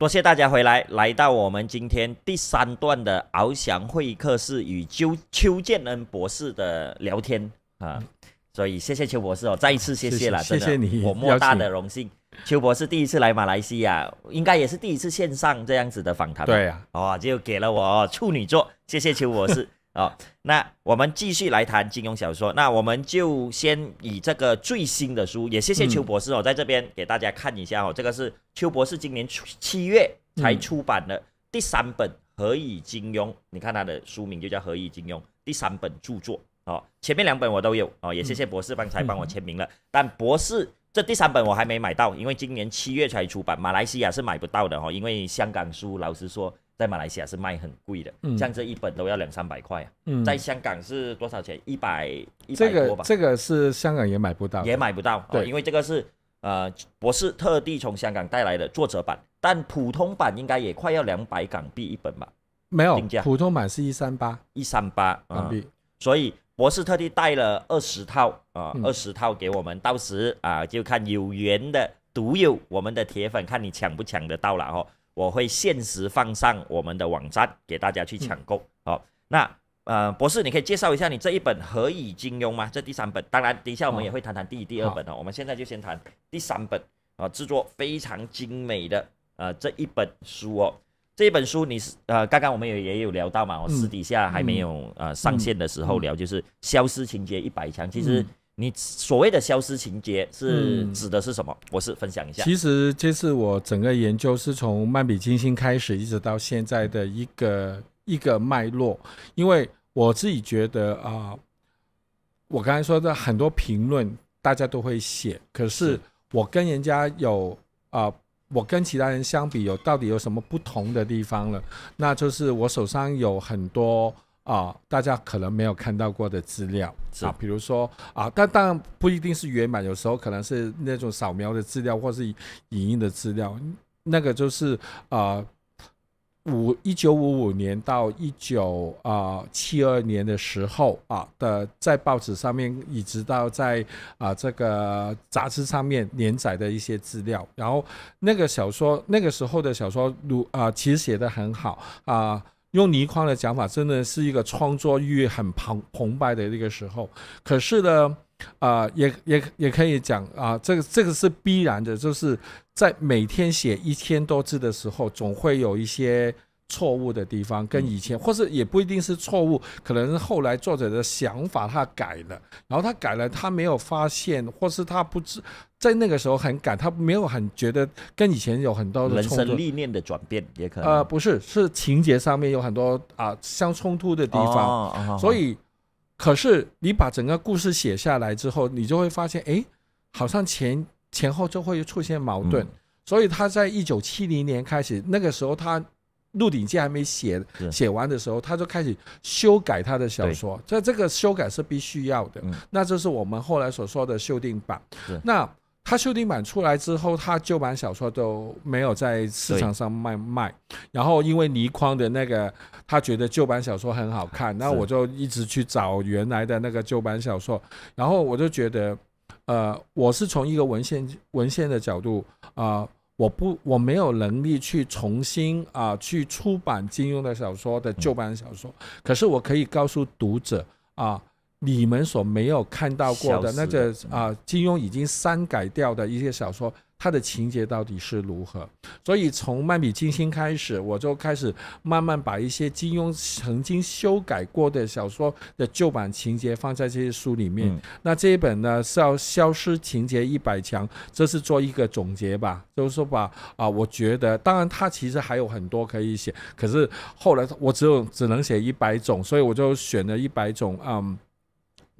多谢大家回来，来到我们今天第三段的翱翔会客室与邱邱建恩博士的聊天啊，所以谢谢邱博士哦，再一次谢谢了，谢谢你，我莫大的荣幸。邱博士第一次来马来西亚，应该也是第一次线上这样子的访谈对啊，哦，就给了我处女座，谢谢邱博士。哦，那我们继续来谈金庸小说。那我们就先以这个最新的书，也谢谢邱博士哦，在这边给大家看一下哦。这个是邱博士今年七月才出版的第三本《何以金庸》。你看他的书名就叫《何以金庸》第三本著作哦。前面两本我都有哦，也谢谢博士方才帮我签名了。但博士这第三本我还没买到，因为今年七月才出版，马来西亚是买不到的哦，因为香港书老实说。在马来西亚是卖很贵的，像这一本都要两三百块啊。嗯，在香港是多少钱？一百一百多吧。这个这个是香港也买不到，也买不到。对，因为这个是呃博士特地从香港带来的作者版，但普通版应该也快要两百港币一本吧？没有，定价普通版是一三八一三八港币，所以博士特地带了二十套啊二十套给我们，到时啊就看有缘的独有我们的铁粉，看你抢不抢得到了哦。我会限时放上我们的网站给大家去抢购。好，那呃，博士，你可以介绍一下你这一本《何以金庸》吗？这第三本，当然，等一下我们也会谈谈第一、第二本哦。我们现在就先谈第三本啊，制作非常精美的呃这一本书哦。这一本书你是呃，刚刚我们也也有聊到嘛，我私底下还没有呃上线的时候聊，就是消失情节一百强，其实。你所谓的消失情节是指的是什么？我是分享一下。其实这是我整个研究是从漫比金星开始，一直到现在的一个一个脉络。因为我自己觉得啊，我刚才说的很多评论大家都会写，可是我跟人家有啊，我跟其他人相比有到底有什么不同的地方了？那就是我手上有很多。啊，大家可能没有看到过的资料啊，比如说啊，但当然不一定是原版，有时候可能是那种扫描的资料，或是影音的资料。那个就是啊，五一九五五年到一九啊七二年的时候啊的，在报纸上面，一直到在啊这个杂志上面连载的一些资料。然后那个小说，那个时候的小说，如啊，其实写的很好啊。用倪匡的讲法，真的是一个创作欲很庞澎湃的那个时候。可是呢，啊，也也也可以讲啊，这个这个是必然的，就是在每天写一千多字的时候，总会有一些错误的地方。跟以前，或是也不一定是错误，可能后来作者的想法他改了，然后他改了，他没有发现，或是他不知。在那个时候很赶，他没有很觉得跟以前有很多人生理念的转变，也可能呃不是是情节上面有很多啊相冲突的地方，所以，可是你把整个故事写下来之后，你就会发现，哎，好像前前后就会出现矛盾，所以他在一九七零年开始那个时候，他《鹿鼎记》还没写写完的时候，他就开始修改他的小说，在这个修改是必须要的，那这是我们后来所说的修订版，那。他修订版出来之后，他旧版小说都没有在市场上卖卖。然后因为倪匡的那个，他觉得旧版小说很好看，那我就一直去找原来的那个旧版小说。然后我就觉得，呃，我是从一个文献文献的角度啊，我不我没有能力去重新啊去出版金庸的小说的旧版小说，可是我可以告诉读者啊。你们所没有看到过的那个啊，金庸已经删改掉的一些小说，它的情节到底是如何？所以从《漫笔金星》开始，我就开始慢慢把一些金庸曾经修改过的小说的旧版情节放在这些书里面。那这一本呢是要消失情节一百强，这是做一个总结吧，就是说吧啊，我觉得当然它其实还有很多可以写，可是后来我只有只能写一百种，所以我就选了一百种，嗯。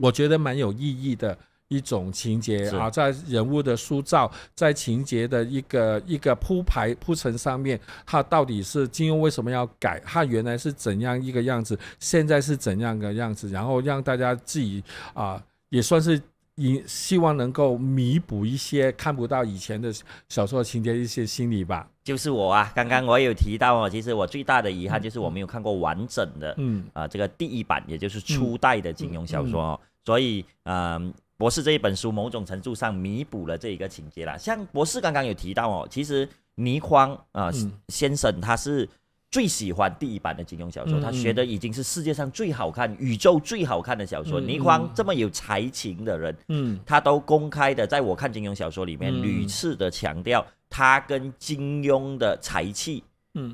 我觉得蛮有意义的一种情节啊，在人物的塑造，在情节的一个一个铺排铺陈上面，它到底是金庸为什么要改？他原来是怎样一个样子，现在是怎样的样子？然后让大家自己啊，也算是以希望能够弥补一些看不到以前的小说情节一些心理吧。就是我啊，刚刚我有提到哦，其实我最大的遗憾就是我没有看过完整的，嗯啊，这个第一版，也就是初代的金庸小说哦。所以，嗯，博士这一本书某种程度上弥补了这一个情节啦。像博士刚刚有提到哦，其实倪匡啊先生他是最喜欢第一版的金庸小说，他学的已经是世界上最好看、宇宙最好看的小说。倪匡这么有才情的人，嗯，他都公开的在我看金庸小说里面屡次的强调，他跟金庸的才气。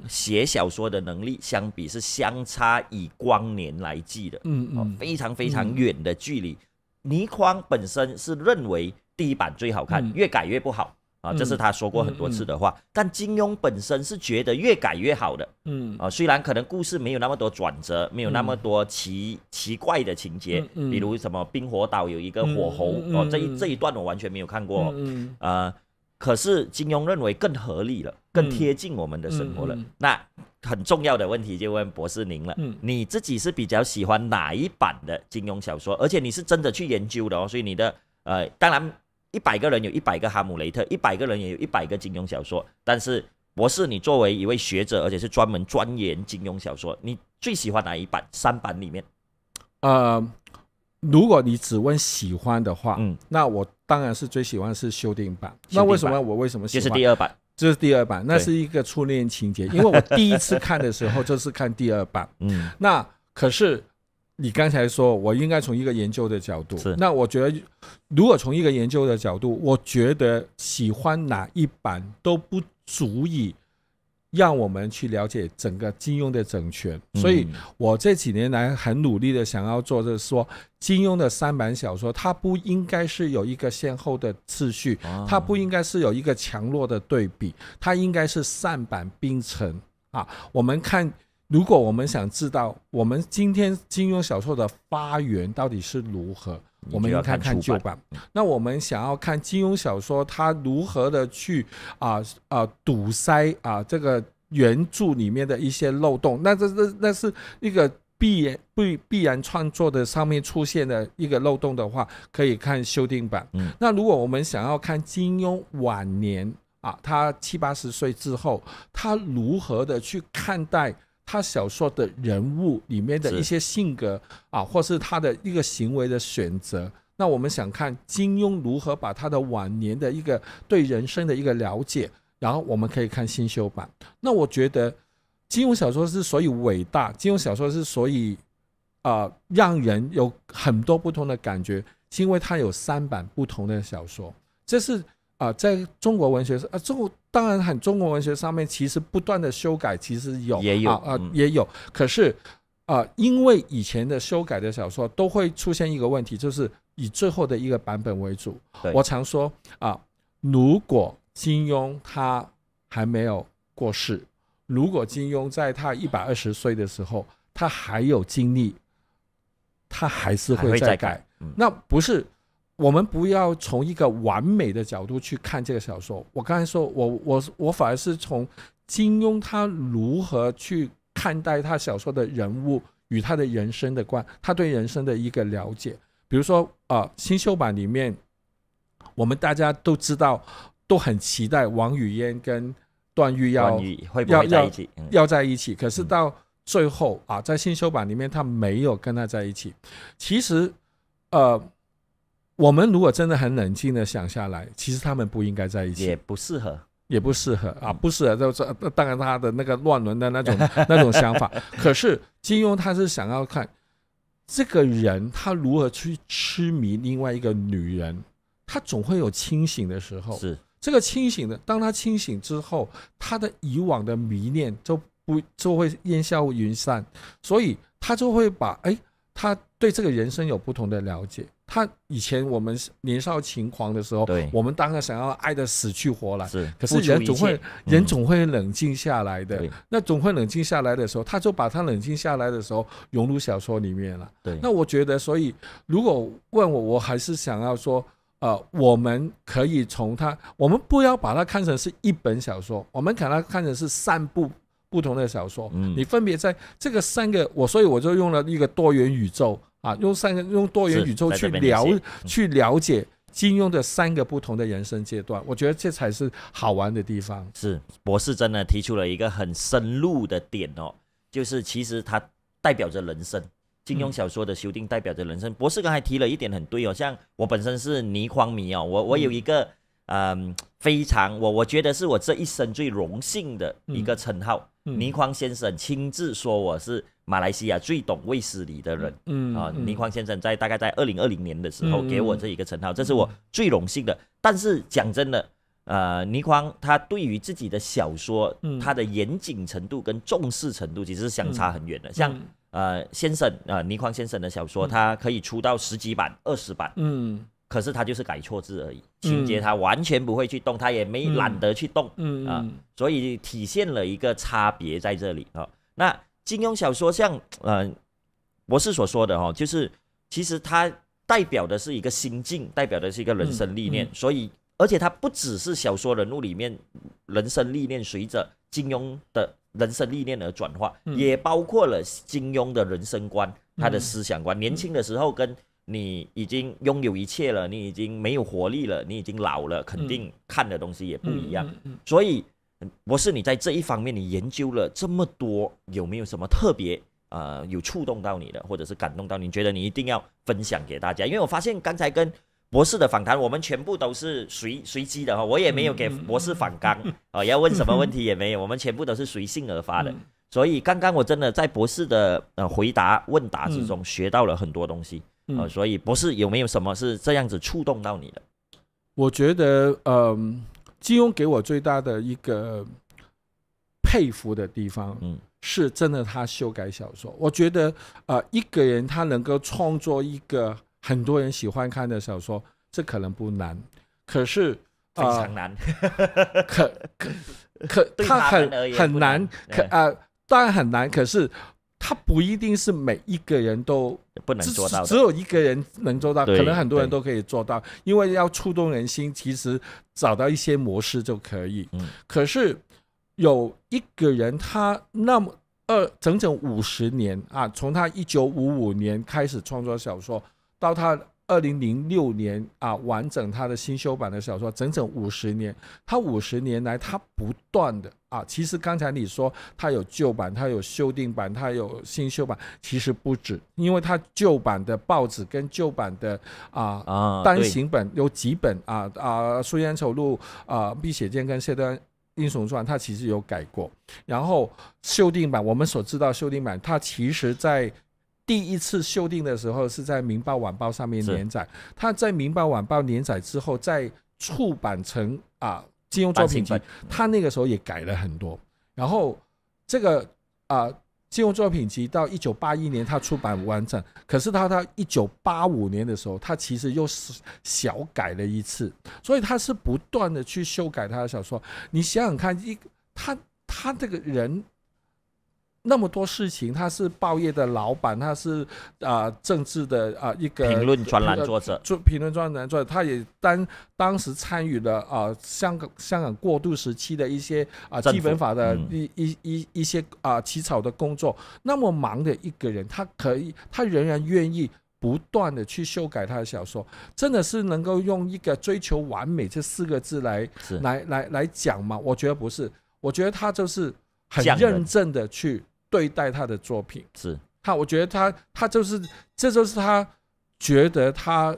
写小说的能力相比是相差以光年来计的，嗯嗯，非常非常远的距离。倪匡本身是认为第一版最好看，越改越不好啊，这是他说过很多次的话。但金庸本身是觉得越改越好的，嗯啊，虽然可能故事没有那么多转折，没有那么多奇奇怪的情节，比如什么冰火岛有一个火猴，哦，这一这一段我完全没有看过，嗯啊。可是金庸认为更合理了，更贴近我们的生活了。那很重要的问题就问博士您了，你自己是比较喜欢哪一版的金庸小说？而且你是真的去研究的哦，所以你的呃，当然一百个人有一百个哈姆雷特，一百个人也有一百个金庸小说。但是博士，你作为一位学者，而且是专门钻研金庸小说，你最喜欢哪一版？三版里面，呃。如果你只问喜欢的话，嗯，那我当然是最喜欢是修订版。那为什么我为什么喜欢？这是第二版，这是第二版，那是一个初恋情节，因为我第一次看的时候就是看第二版，嗯。那可是你刚才说，我应该从一个研究的角度，那我觉得，如果从一个研究的角度，我觉得喜欢哪一版都不足以。让我们去了解整个金庸的整全，所以我这几年来很努力的想要做的是说，金庸的三版小说，它不应该是有一个先后的次序，它不应该是有一个强弱的对比，它应该是善版冰城啊。我们看，如果我们想知道我们今天金庸小说的发源到底是如何。我们要看看旧版。那我们想要看金庸小说，他如何的去啊啊堵塞啊这个原著里面的一些漏洞？那这这那是一个必然必必然创作的上面出现的一个漏洞的话，可以看修订版。那如果我们想要看金庸晚年啊，他七八十岁之后，他如何的去看待？他小说的人物里面的一些性格啊，或是他的一个行为的选择，那我们想看金庸如何把他的晚年的一个对人生的一个了解，然后我们可以看新修版。那我觉得，金庸小说之所以伟大，金庸小说之所以啊让人有很多不同的感觉，是因为他有三版不同的小说，这是。啊，在中国文学上啊，中国当然很中国文学上面其实不断的修改，其实有也有啊也有，可是啊，因为以前的修改的小说都会出现一个问题，就是以最后的一个版本为主。我常说啊，如果金庸他还没有过世，如果金庸在他一百二十岁的时候，他还有精力，他还是会再改，那不是。我们不要从一个完美的角度去看这个小说。我刚才说，我我我反而是从金庸他如何去看待他小说的人物与他的人生的关，他对人生的一个了解。比如说啊，新修版里面，我们大家都知道，都很期待王语嫣跟段誉要要在一起，要在一起。可是到最后啊，在新修版里面，他没有跟他在一起。其实，呃。我们如果真的很冷静的想下来，其实他们不应该在一起，也不适合，也不适合啊，不适合。就这当然他的那个乱伦的那种 那种想法。可是金庸他是想要看这个人他如何去痴迷另外一个女人，他总会有清醒的时候。是这个清醒的，当他清醒之后，他的以往的迷恋就不就会烟消云散，所以他就会把哎他对这个人生有不同的了解。他以前我们年少轻狂的时候，我们当然想要爱的死去活来。是，可是人总会人总会冷静下来的。那总会冷静下来的时候，他就把他冷静下来的时候融入小说里面了。对。那我觉得，所以如果问我，我还是想要说，呃，我们可以从他，我们不要把它看成是一本小说，我们把它看成是三部不同的小说。你分别在这个三个我，所以我就用了一个多元宇宙。啊，用三个用多元宇宙去了去了解金庸的三个不同的人生阶段，我觉得这才是好玩的地方。是，博士真的提出了一个很深入的点哦，就是其实它代表着人生。金庸小说的修订代表着人生。博士刚才提了一点很对哦，像我本身是倪匡迷哦，我我有一个嗯。非常，我我觉得是我这一生最荣幸的一个称号。倪匡先生亲自说我是马来西亚最懂卫斯理的人。嗯啊，倪匡先生在大概在二零二零年的时候给我这一个称号，这是我最荣幸的。但是讲真的，呃，倪匡他对于自己的小说，他的严谨程度跟重视程度其实是相差很远的。像呃，先生啊，倪匡先生的小说，他可以出到十几版、二十版。嗯。可是他就是改错字而已，情节他完全不会去动，他也没懒得去动，啊，所以体现了一个差别在这里啊。那金庸小说像呃，博士所说的哈，就是其实它代表的是一个心境，代表的是一个人生历练。所以，而且它不只是小说人物里面人生历练随着金庸的人生历练而转化，也包括了金庸的人生观、他的思想观。年轻的时候跟。你已经拥有一切了，你已经没有活力了，你已经老了，肯定看的东西也不一样。所以博士，你在这一方面你研究了这么多，有没有什么特别呃有触动到你的，或者是感动到你觉得你一定要分享给大家？因为我发现刚才跟博士的访谈，我们全部都是随随机的哈，我也没有给博士反纲啊，要问什么问题也没有，我们全部都是随性而发的。所以刚刚我真的在博士的呃回答问答之中学到了很多东西。呃，所以不是有没有什么是这样子触动到你的？我觉得，呃，金庸给我最大的一个佩服的地方，嗯，是真的。他修改小说，我觉得，呃，一个人他能够创作一个很多人喜欢看的小说，这可能不难，可是非常难，可可可 他很很难，可啊，当然很难，可是。他不一定是每一个人都不能做到，只有一个人能做到，可能很多人都可以做到，因为要触动人心，其实找到一些模式就可以。嗯，可是有一个人，他那么二整整五十年啊，从他一九五五年开始创作小说，到他二零零六年啊，完整他的新修版的小说，整整五十年，他五十年来他不断的。啊，其实刚才你说它有旧版，它有修订版，它有新修版，其实不止，因为它旧版的报纸跟旧版的啊单行本有几本啊啊，书烟丑录啊，碧血剑跟谢端英雄传它其实有改过。然后修订版，我们所知道修订版，它其实在第一次修订的时候是在《民报晚报》上面连载，它在《民报晚报》连载之后再出版成啊。金庸作品集，他那个时候也改了很多。然后这个啊，金庸作品集到一九八一年他出版完整，可是他到一九八五年的时候，他其实又是小改了一次。所以他是不断的去修改他的小说。你想想看，一他他这个人。那么多事情，他是报业的老板，他是啊政治的啊一个评论专栏作者，做评论专栏作者，他也当当时参与了啊香港香港过渡时期的一些啊基本法的一一一一些啊起草的工作。那么忙的一个人，他可以，他仍然愿意不断的去修改他的小说，真的是能够用一个追求完美这四个字来来来来讲嘛？我觉得不是，我觉得他就是很认真的去。对待他的作品，是他，我觉得他，他就是，这就是他觉得他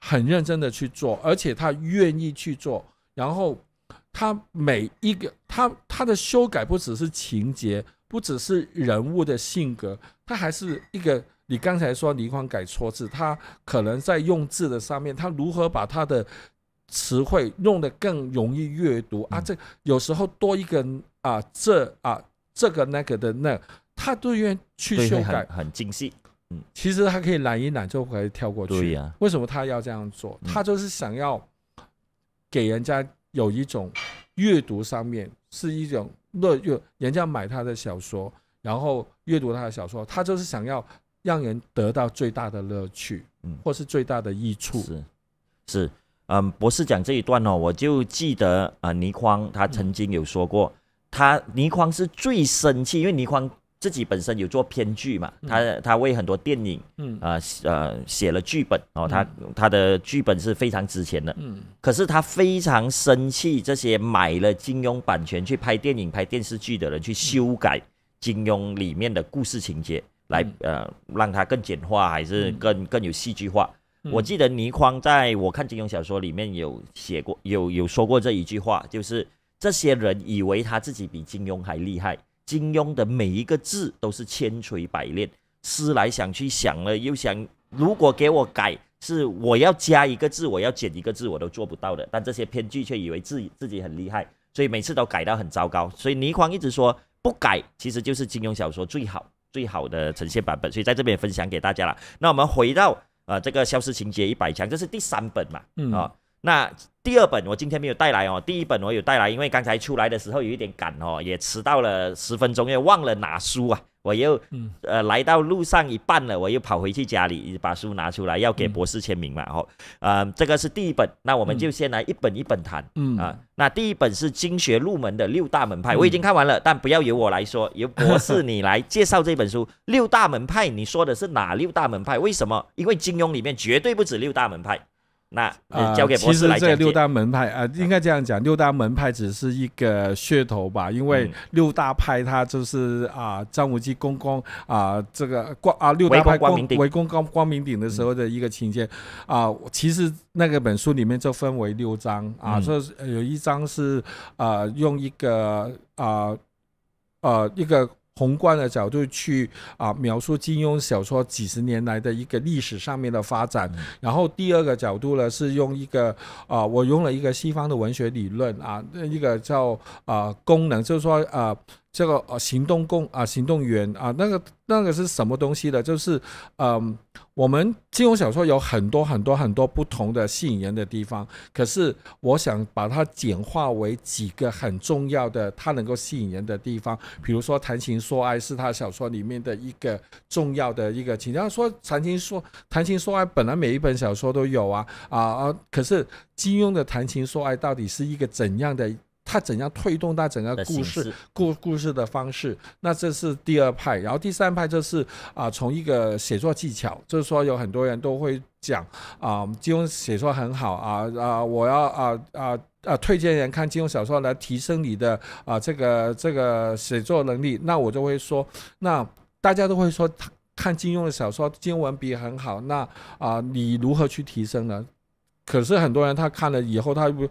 很认真的去做，而且他愿意去做。然后他每一个他他的修改，不只是情节，不只是人物的性格，他还是一个你刚才说，倪匡改错字，他可能在用字的上面，他如何把他的词汇弄得更容易阅读啊？这有时候多一个啊，这啊。这个那个的那，他都愿意去修改，很精细。嗯，其实他可以懒一懒，就可以跳过去。对呀，为什么他要这样做？他就是想要给人家有一种阅读上面是一种乐乐，人家买他的小说，然后阅读他的小说，他就是想要让人得到最大的乐趣，嗯，或是最大的益处。是，是，嗯，博士讲这一段哦，我就记得啊，倪匡他曾经有说过。他倪匡是最生气，因为倪匡自己本身有做编剧嘛，他他为很多电影，啊呃写了剧本哦，他他的剧本是非常值钱的。嗯，可是他非常生气这些买了金庸版权去拍电影、拍电视剧的人去修改金庸里面的故事情节，来呃让他更简化，还是更更有戏剧化。我记得倪匡在我看金庸小说里面有写过，有有说过这一句话，就是。这些人以为他自己比金庸还厉害，金庸的每一个字都是千锤百炼，思来想去，想了又想，如果给我改，是我要加一个字，我要减一个字，我都做不到的。但这些编剧却以为自己自己很厉害，所以每次都改到很糟糕。所以倪匡一直说不改，其实就是金庸小说最好最好的呈现版本。所以在这边分享给大家了。那我们回到呃这个消失情节一百强，这是第三本嘛？啊。那第二本我今天没有带来哦，第一本我有带来，因为刚才出来的时候有一点赶哦，也迟到了十分钟，又忘了拿书啊，我又呃来到路上一半了，我又跑回去家里把书拿出来要给博士签名嘛哦，呃这个是第一本，那我们就先来一本一本谈啊，那第一本是经学入门的六大门派，我已经看完了，但不要由我来说，由博士你来介绍这本书，六大门派你说的是哪六大门派？为什么？因为金庸里面绝对不止六大门派。那啊，其实这六大门派啊，应该这样讲，六大门派只是一个噱头吧，因为六大派它就是啊，张无忌公公啊，这个光啊，六大派光围攻光光明顶的时候的一个情节啊，其实那个本书里面就分为六章啊，这、是有一章是啊，用一个啊呃一个。宏观的角度去啊描述金庸小说几十年来的一个历史上面的发展，然后第二个角度呢是用一个啊，我用了一个西方的文学理论啊，一个叫啊功能，就是说啊。这个呃行动共啊行动员啊那个那个是什么东西的？就是嗯，我们金庸小说有很多很多很多不同的吸引人的地方。可是我想把它简化为几个很重要的，它能够吸引人的地方。比如说谈情说爱是他小说里面的一个重要的一个情节。说谈情说谈情说爱本来每一本小说都有啊啊啊！可是金庸的谈情说爱到底是一个怎样的？他怎样推动他整个故事故故事的方式？那这是第二派，然后第三派就是啊，从一个写作技巧，就是说有很多人都会讲啊，金庸写作很好啊啊，我要啊啊啊推荐人看金庸小说来提升你的啊这个这个写作能力。那我就会说，那大家都会说看金庸的小说，金文笔很好。那啊，你如何去提升呢？可是很多人他看了以后，他不。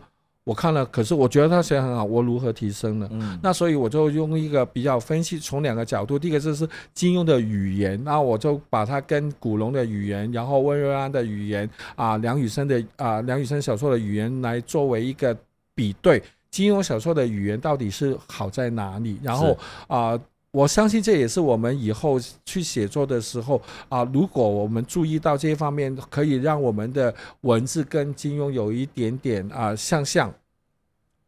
我看了，可是我觉得他写很好，我如何提升呢？那所以我就用一个比较分析，从两个角度。第一个就是金庸的语言，那我就把它跟古龙的语言，然后温瑞安的语言，啊，梁羽生的啊，梁羽生小说的语言来作为一个比对，金庸小说的语言到底是好在哪里？然后啊。我相信这也是我们以后去写作的时候啊，如果我们注意到这些方面，可以让我们的文字跟金庸有一点点啊相像。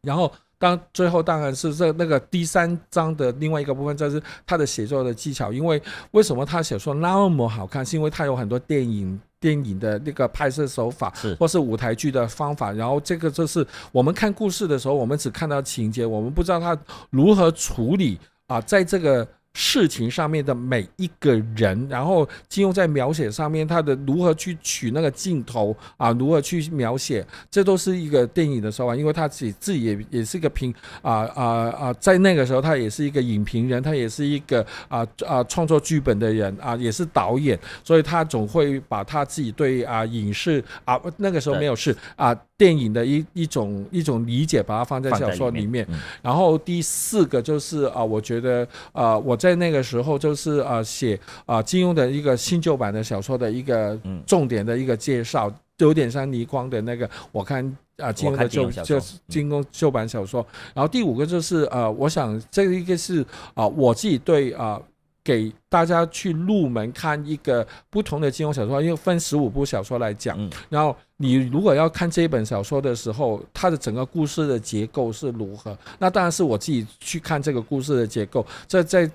然后当最后当然是这那个第三章的另外一个部分，就是他的写作的技巧。因为为什么他小说那么好看，是因为他有很多电影电影的那个拍摄手法，或是舞台剧的方法。然后这个就是我们看故事的时候，我们只看到情节，我们不知道他如何处理。啊，在这个。事情上面的每一个人，然后金庸在描写上面，他的如何去取那个镜头啊，如何去描写，这都是一个电影的候法。因为他自己自己也也是一个评啊啊啊，在那个时候他也是一个影评人，他也是一个啊啊创作剧本的人啊，也是导演，所以他总会把他自己对啊影视啊那个时候没有是啊电影的一一种一种理解，把它放在小说里面。然后第四个就是啊，我觉得啊，我在。在那个时候，就是呃写啊金庸的一个新旧版的小说的一个重点的一个介绍，有点像倪匡的那个。我看啊，金庸的旧就是金庸旧版小说。然后第五个就是呃，我想这一个是啊，我自己对啊给大家去入门看一个不同的金庸小说，因为分十五部小说来讲。然后你如果要看这一本小说的时候，它的整个故事的结构是如何？那当然是我自己去看这个故事的结构。在在。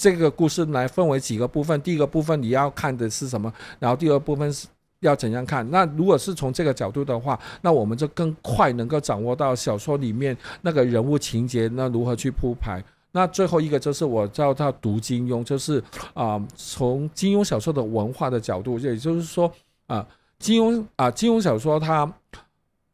这个故事来分为几个部分，第一个部分你要看的是什么，然后第二部分是要怎样看。那如果是从这个角度的话，那我们就更快能够掌握到小说里面那个人物情节，那如何去铺排。那最后一个就是我叫他读金庸，就是啊，从金庸小说的文化的角度，也就是说啊，金庸啊，金庸小说他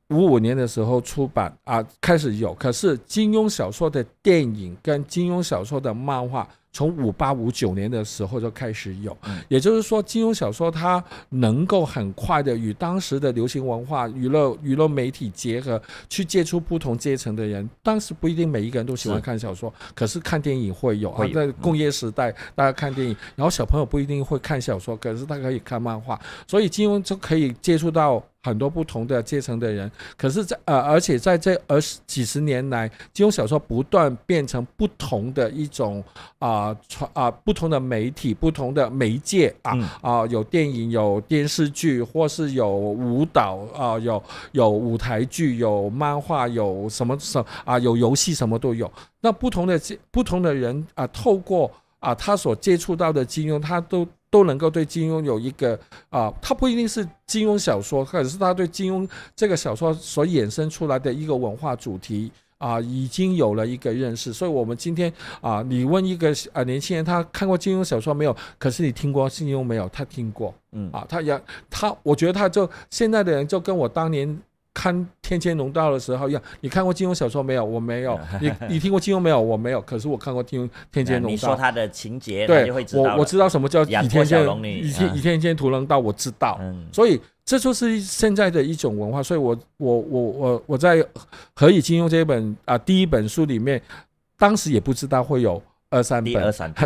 五五年的时候出版啊，开始有，可是金庸小说的电影跟金庸小说的漫画。从五八五九年的时候就开始有，也就是说，金庸小说它能够很快的与当时的流行文化、娱乐娱乐媒体结合，去接触不同阶层的人。当时不一定每一个人都喜欢看小说，可是看电影会有啊。在工业时代，大家看电影，然后小朋友不一定会看小说，可是他可以看漫画，所以金庸就可以接触到。很多不同的阶层的人，可是，在呃，而且在这二十几十年来，金庸小说不断变成不同的一种啊传啊，不同的媒体、不同的媒介啊啊，有电影、有电视剧，或是有舞蹈啊，有有舞台剧、有漫画、有什么什啊，有游戏，什么都有。那不同的不同的人啊，透过啊，他所接触到的金庸，他都。都能够对金庸有一个啊，他不一定是金庸小说，可是他对金庸这个小说所衍生出来的一个文化主题啊，已经有了一个认识。所以，我们今天啊，你问一个啊年轻人，他看过金庸小说没有？可是你听过金庸没有？他听过，嗯，啊，他也他，我觉得他就现在的人就跟我当年。看《天仙龙道》的时候一样，你看过金庸小说没有？我没有。你你听过金庸没有？我没有。可是我看过《天天仙龙道》。你说他的情节，你会知道。我我知道什么叫《倚天倚天倚天剑屠龙道》，我知道。所以这就是现在的一种文化。所以，我我我我我在《何以金庸》这一本啊第一本书里面，当时也不知道会有二三本，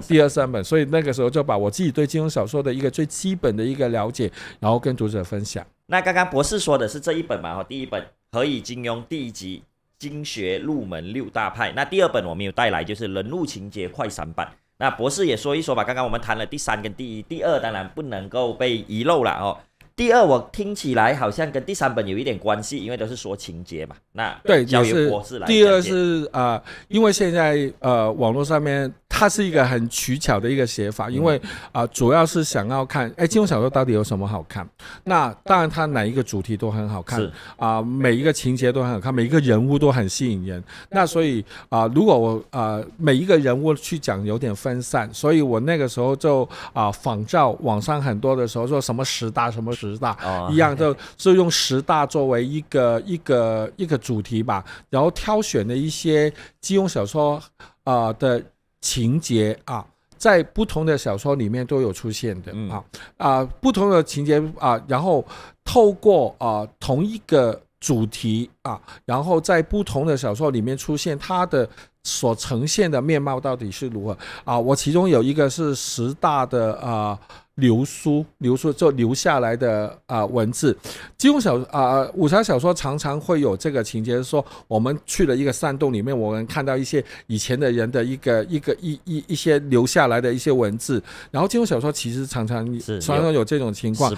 第二三本，所以那个时候就把我自己对金融小说的一个最基本的一个了解，然后跟读者分享。那刚刚博士说的是这一本嘛，哈，第一本《何以金庸》第一集《经学入门六大派》。那第二本我们有带来，就是人物情节快闪版。那博士也说一说吧，刚刚我们谈了第三跟第一、第二，当然不能够被遗漏了，哦。第二，我听起来好像跟第三本有一点关系，因为都是说情节嘛。那对，就是第二是呃，因为现在呃网络上面它是一个很取巧的一个写法，因为啊主要是想要看哎，金庸小说到底有什么好看？那当然它哪一个主题都很好看啊，每一个情节都很好看，每一个人物都很吸引人。那所以啊，如果我啊每一个人物去讲有点分散，所以我那个时候就啊仿照网上很多的时候说什么十大什么十。十大一样，就就用十大作为一个一个一个主题吧，然后挑选的一些金庸小说啊的情节啊，在不同的小说里面都有出现的啊啊，不同的情节啊，然后透过啊同一个主题啊，然后在不同的小说里面出现，它的所呈现的面貌到底是如何啊？我其中有一个是十大的啊。流苏，流苏就留下来的啊文字。金庸小啊武侠小说常常会有这个情节，说我们去了一个山洞里面，我们看到一些以前的人的一个一个一一一些留下来的一些文字。然后金庸小说其实常常常常有这种情况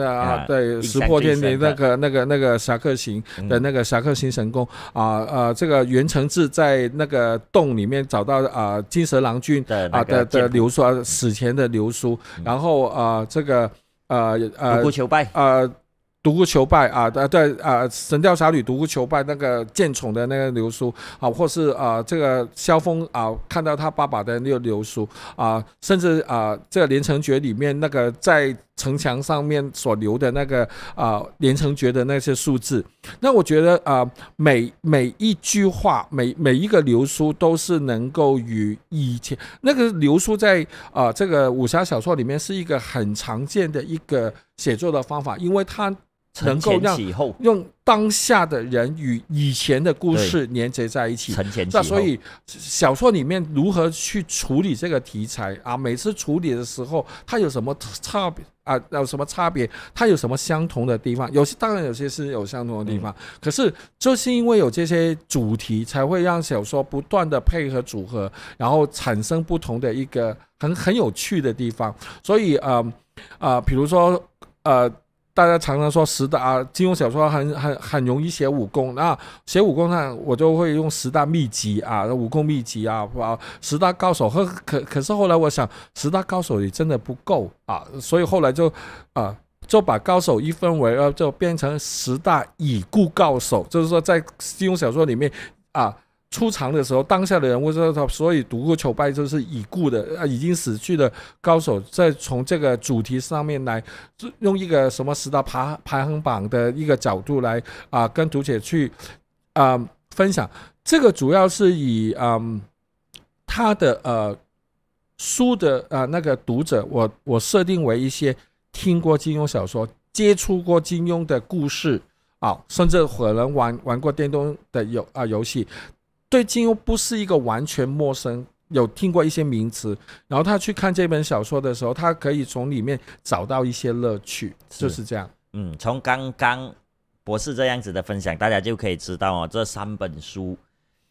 啊，对，石破天的那个那个那个侠客行的那个侠客行神功啊呃，这个袁承志在那个洞里面找到啊金蛇郎君啊的的流书，死前的流苏，然后。后啊，这个呃呃，独孤求败啊，独孤求败啊，对对啊，《神雕侠侣》独孤求败那个剑宠的那个流苏啊，或是啊，这个萧峰啊，看到他爸爸的那个流苏啊，甚至啊，这个《连城诀》里面那个在。城墙上面所留的那个啊，连城诀的那些数字，那我觉得啊，每每一句话，每每一个流苏都是能够与以前那个流苏在啊，这个武侠小说里面是一个很常见的一个写作的方法，因为它。能够让用当下的人与以前的故事连接在一起。那所以小说里面如何去处理这个题材啊？每次处理的时候，它有什么差别啊？有什么差别？它有什么相同的地方？有些当然有些是有相同的地方，可是就是因为有这些主题，才会让小说不断的配合组合，然后产生不同的一个很很有趣的地方。所以呃呃，比如说呃。大家常常说十大金庸小说很很很容易写武功，那写武功上我就会用十大秘籍啊，武功秘籍啊，十大高手可可是后来我想十大高手也真的不够啊，所以后来就啊就把高手一分为二，就变成十大已故高手，就是说在金庸小说里面啊。出场的时候，当下的人物就他，所以独孤求败就是已故的啊，已经死去的高手。再从这个主题上面来，用一个什么十大排排行榜的一个角度来啊，跟读者去啊分享。这个主要是以嗯他的呃书的啊那个读者，我我设定为一些听过金庸小说、接触过金庸的故事啊，甚至可能玩玩过电动的游啊游戏。最近又不是一个完全陌生，有听过一些名词。然后他去看这本小说的时候，他可以从里面找到一些乐趣，就是这样。嗯，从刚刚博士这样子的分享，大家就可以知道啊，这三本书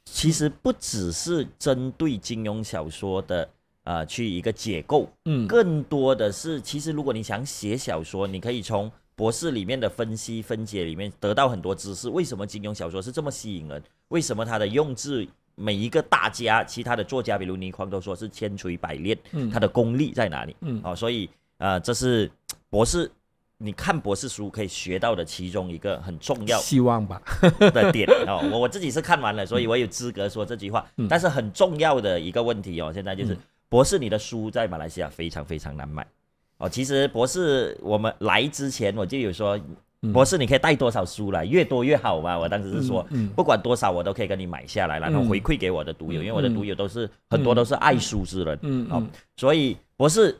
其实不只是针对金庸小说的呃，去一个解构，嗯，更多的是，其实如果你想写小说，你可以从博士里面的分析分解里面得到很多知识。为什么金庸小说是这么吸引人？为什么他的用字每一个大家，其他的作家，比如倪匡都说是千锤百炼，他的功力在哪里？哦，所以啊，这是博士你看博士书可以学到的其中一个很重要希望吧的点哦。我我自己是看完了，所以我有资格说这句话。但是很重要的一个问题哦，现在就是博士你的书在马来西亚非常非常难买哦。其实博士我们来之前我就有说。博士，你可以带多少书来？越多越好嘛！我当时是说，不管多少，我都可以跟你买下来，然后回馈给我的读友。因为我的读友都是很多都是爱书之人。嗯，好，所以博士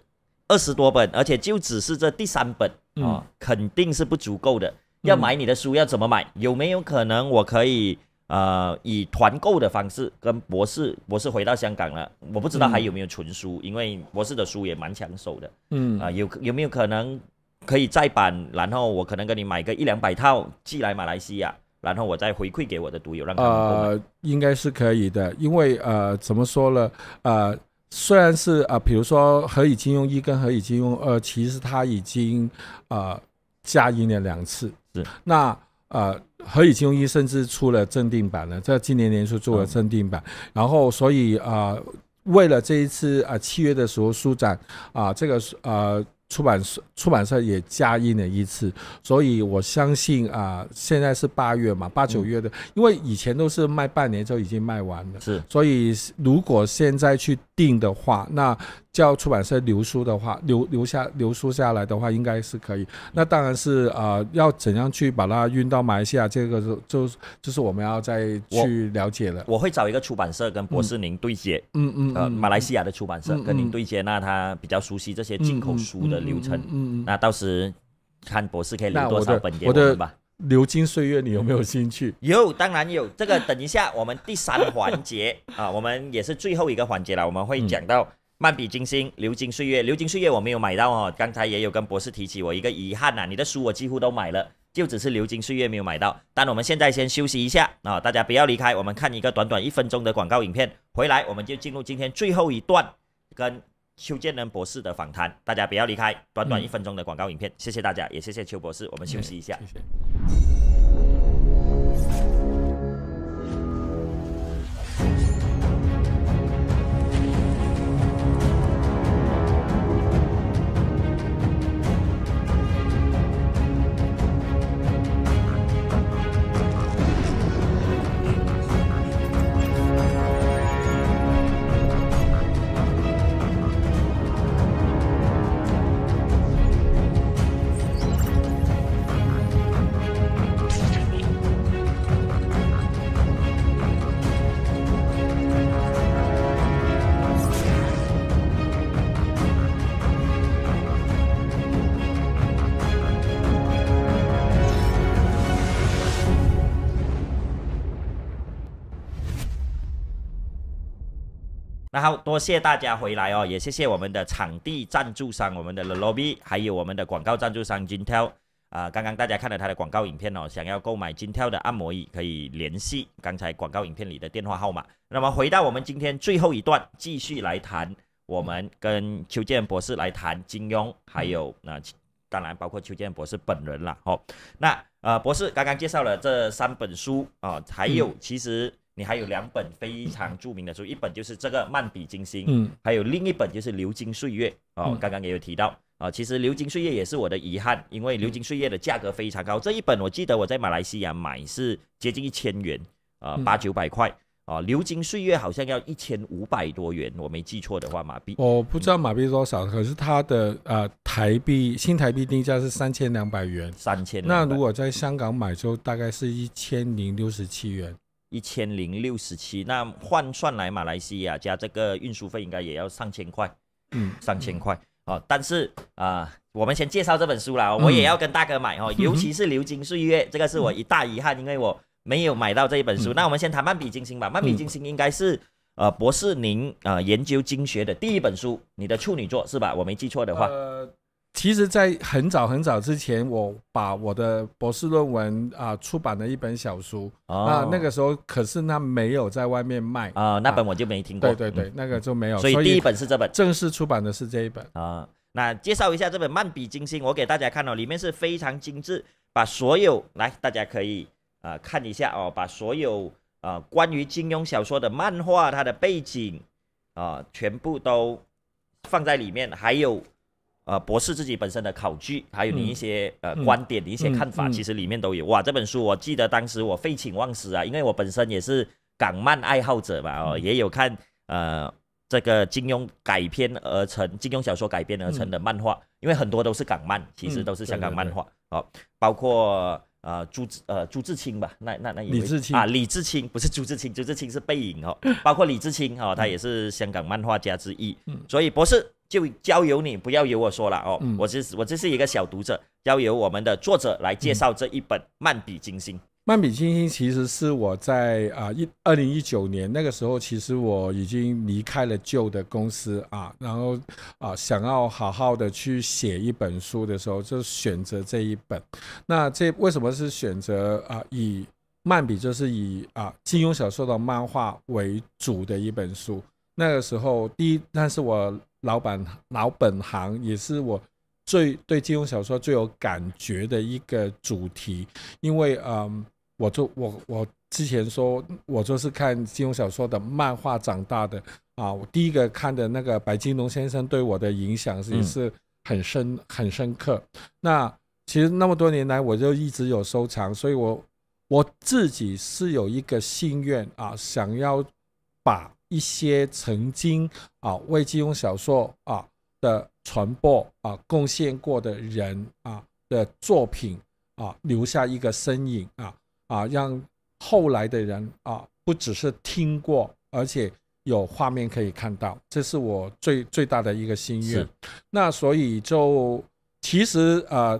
二十多本，而且就只是这第三本啊，肯定是不足够的。要买你的书要怎么买？有没有可能我可以呃以团购的方式跟博士？博士回到香港了，我不知道还有没有存书，因为博士的书也蛮抢手的。嗯，啊，有有没有可能？可以再版，然后我可能给你买个一两百套寄来马来西亚，然后我再回馈给我的赌友，让他们呃，应该是可以的，因为呃，怎么说呢？呃，虽然是啊，比如说《何以金庸一》跟《何以金庸二》，其实他已经呃加印了两次。是。那呃，《何以金庸一》甚至出了正定版了，在今年年初做了正定版，然后所以呃，为了这一次呃七月的时候舒展啊，这个呃。出版社出版社也加印了一次，所以我相信啊，现在是八月嘛，八九月的，因为以前都是卖半年就已经卖完了，是，所以如果现在去订的话，那。叫出版社留书的话，留留下留书下来的话，应该是可以。那当然是啊，要怎样去把它运到马来西亚？这个就就就是我们要再去了解了。我会找一个出版社跟博士您对接。嗯嗯。呃，马来西亚的出版社跟您对接，那他比较熟悉这些进口书的流程。嗯嗯。那到时看博士可以留多少本给我吧。我的《流金岁月》，你有没有兴趣？有，当然有。这个等一下，我们第三环节 啊，我们也是最后一个环节了，我们会讲到。漫笔金星，流金岁月，流金岁月我没有买到哦。刚才也有跟博士提起，我一个遗憾呐，你的书我几乎都买了，就只是流金岁月没有买到。但我们现在先休息一下啊，大家不要离开，我们看一个短短一分钟的广告影片，回来我们就进入今天最后一段跟邱建能博士的访谈，大家不要离开，短短一分钟的广告影片，谢谢大家，也谢谢邱博士，我们休息一下。好多谢大家回来哦，也谢谢我们的场地赞助商，我们的 Lobby，还有我们的广告赞助商金跳。啊，刚刚大家看了他的广告影片哦，想要购买金跳的按摩椅，可以联系刚才广告影片里的电话号码。那么回到我们今天最后一段，继续来谈，我们跟邱建博士来谈金庸，还有那当然包括邱建博士本人了哦。那呃，博士刚刚介绍了这三本书啊，还有其实。你还有两本非常著名的书，一本就是这个《漫笔金星》，嗯，还有另一本就是《流金岁月》哦，刚刚也有提到啊。其实《流金岁月》也是我的遗憾，因为《流金岁月》的价格非常高。这一本我记得我在马来西亚买是接近一千元，呃，八九百块啊，《流金岁月》好像要一千五百多元，我没记错的话，马币。我不知道马币多少，可是它的呃台币新台币定价是三千两百元，三千。那如果在香港买，就大概是一千零六十七元。一千零六十七，那换算来马来西亚加这个运输费，应该也要上千块，嗯，上千块啊。但是啊，我们先介绍这本书啦，我也要跟大哥买哦，尤其是《流金岁月》，这个是我一大遗憾，因为我没有买到这一本书。那我们先谈《漫笔金星》吧，《漫笔金星》应该是呃博士您啊研究经学的第一本书，你的处女作是吧？我没记错的话。其实，在很早很早之前，我把我的博士论文啊出版了一本小书。啊，那个时候可是那没有在外面卖啊。那本我就没听过。对对对，那个就没有。所以第一本是这本。正式出版的是这一本啊。那介绍一下这本《漫笔金星》，我给大家看哦，里面是非常精致，把所有来大家可以啊看一下哦，把所有啊关于金庸小说的漫画它的背景啊全部都放在里面，还有。呃，博士自己本身的考据，还有你一些呃观点的一些看法，其实里面都有。哇，这本书我记得当时我废寝忘食啊，因为我本身也是港漫爱好者吧，哦，也有看呃这个金庸改编而成，金庸小说改编而成的漫画，因为很多都是港漫，其实都是香港漫画。哦，包括呃朱志呃朱自清吧，那那那李志清啊，李志清不是朱自清，朱自清是背影哦。包括李志清哦，他也是香港漫画家之一。嗯。所以博士。就交由你，不要由我说了哦。我是我，这是一个小读者，交由我们的作者来介绍这一本《漫笔金星》。《漫笔金星》其实是我在啊一二零一九年那个时候，其实我已经离开了旧的公司啊，然后啊想要好好的去写一本书的时候，就选择这一本。那这为什么是选择啊？以漫笔就是以啊金庸小说的漫画为主的一本书。那个时候，第一，但是我。老板老本行也是我最对金庸小说最有感觉的一个主题，因为嗯，我就我我之前说，我就是看金庸小说的漫画长大的啊，我第一个看的那个白金龙先生对我的影响是是很深很深刻。那其实那么多年来，我就一直有收藏，所以我我自己是有一个心愿啊，想要把。一些曾经啊，为金庸小说啊的传播啊贡献过的人啊的作品啊，留下一个身影啊啊，让后来的人啊，不只是听过，而且有画面可以看到，这是我最最大的一个心愿。那所以就其实啊。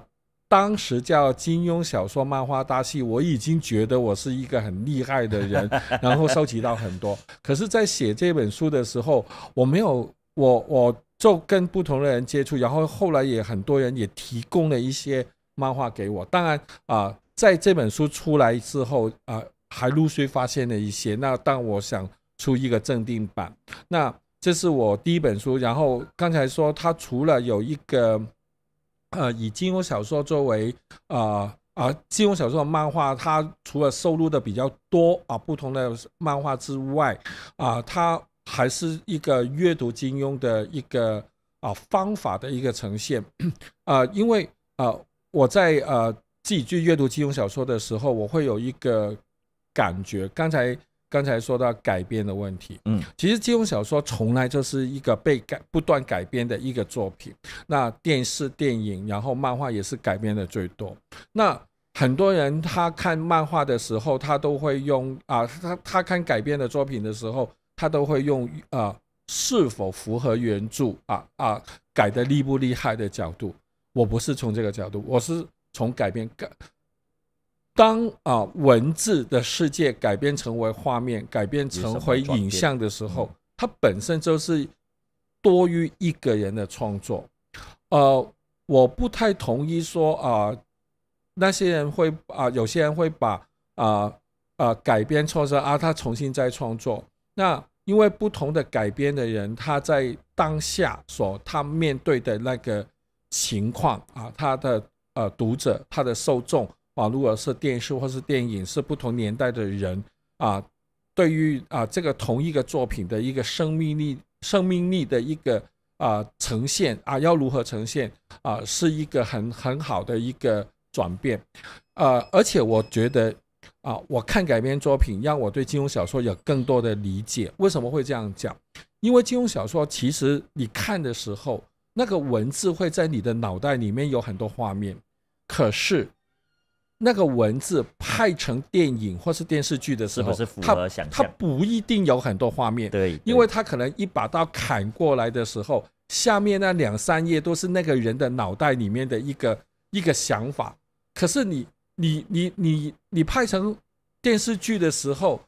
当时叫《金庸小说漫画大戏，我已经觉得我是一个很厉害的人，然后收集到很多。可是，在写这本书的时候，我没有我我就跟不同的人接触，然后后来也很多人也提供了一些漫画给我。当然啊，在这本书出来之后啊，还陆续发现了一些。那当我想出一个正定版，那这是我第一本书。然后刚才说，它除了有一个。呃，以金庸小说作为啊，金庸小说的漫画，它除了收录的比较多啊不同的漫画之外，啊，它还是一个阅读金庸的一个啊方法的一个呈现。啊，因为啊，我在呃自己去阅读金庸小说的时候，我会有一个感觉，刚才。刚才说到改编的问题，嗯，其实金庸小说从来就是一个被改、不断改编的一个作品。那电视、电影，然后漫画也是改编的最多。那很多人他看漫画的时候，他都会用啊，他他看改编的作品的时候，他都会用啊，是否符合原著啊啊，改的厉不厉害的角度。我不是从这个角度，我是从改编改。当啊文字的世界改变成为画面，改变成为影像的时候，它本身就是多于一个人的创作。呃，我不太同意说啊，那些人会啊，有些人会把啊啊改编错，作啊他重新再创作。那因为不同的改编的人，他在当下所他面对的那个情况啊，他的呃读者，他的受众。啊，如果是电视，或是电影，是不同年代的人啊，对于啊这个同一个作品的一个生命力、生命力的一个啊呈现啊，要如何呈现啊，是一个很很好的一个转变。呃，而且我觉得啊，我看改编作品让我对金庸小说有更多的理解。为什么会这样讲？因为金庸小说其实你看的时候，那个文字会在你的脑袋里面有很多画面，可是。那个文字拍成电影或是电视剧的时候，他他不一定有很多画面，对，因为他可能一把刀砍过来的时候，下面那两三页都是那个人的脑袋里面的一个一个想法。可是你你你你你拍成电视剧的时候，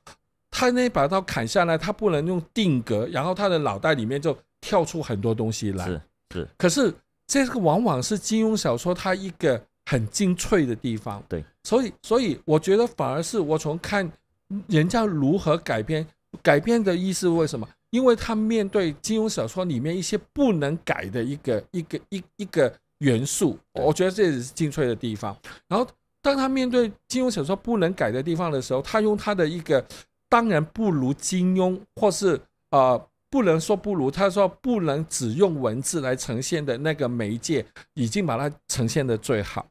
他那把刀砍下来，他不能用定格，然后他的脑袋里面就跳出很多东西来。是是，可是这个往往是金庸小说他一个。很精粹的地方，对，所以，所以我觉得反而是我从看人家如何改编，改编的意思为什么？因为他面对金庸小说里面一些不能改的一个一个一一个元素，我觉得这也是精粹的地方。然后，当他面对金庸小说不能改的地方的时候，他用他的一个，当然不如金庸，或是呃不能说不如，他说不能只用文字来呈现的那个媒介，已经把它呈现的最好。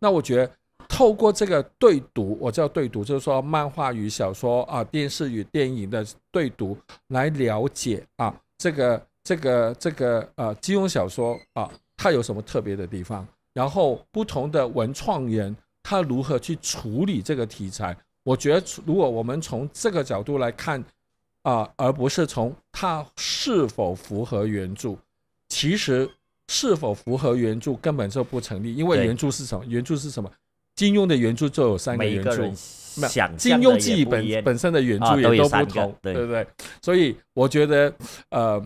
那我觉得，透过这个对读，我叫对读，就是说漫画与小说啊，电视与电影的对读，来了解啊，这个这个这个呃，金庸小说啊，它有什么特别的地方？然后不同的文创人他如何去处理这个题材？我觉得如果我们从这个角度来看啊，而不是从它是否符合原著，其实。是否符合原著根本就不成立，因为原著是什么？原著是什么？金庸的原著就有三个原著，金庸记本本身的原著也都不同，对不对？所以我觉得呃，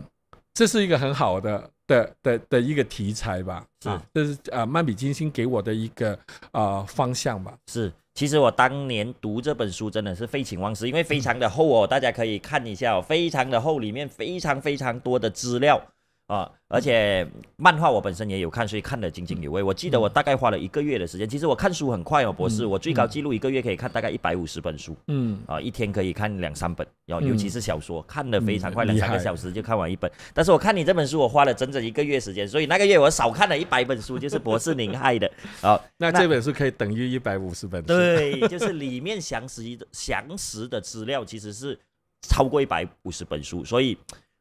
这是一个很好的的的的一个题材吧。是，这是呃《漫笔金星》给我的一个呃方向吧。是，其实我当年读这本书真的是废寝忘食，因为非常的厚哦，大家可以看一下哦，非常的厚，里面非常非常多的资料。啊，而且漫画我本身也有看，所以看得津津有味。我记得我大概花了一个月的时间。其实我看书很快哦，博士。我最高纪录一个月可以看大概一百五十本书。嗯，啊，一天可以看两三本，然后尤其是小说，看的非常快，两三个小时就看完一本。但是我看你这本书，我花了整整一个月时间，所以那个月我少看了一百本书，就是博士您害的。好，那这本书可以等于一百五十本。对，就是里面详实详实的资料其实是超过一百五十本书，所以。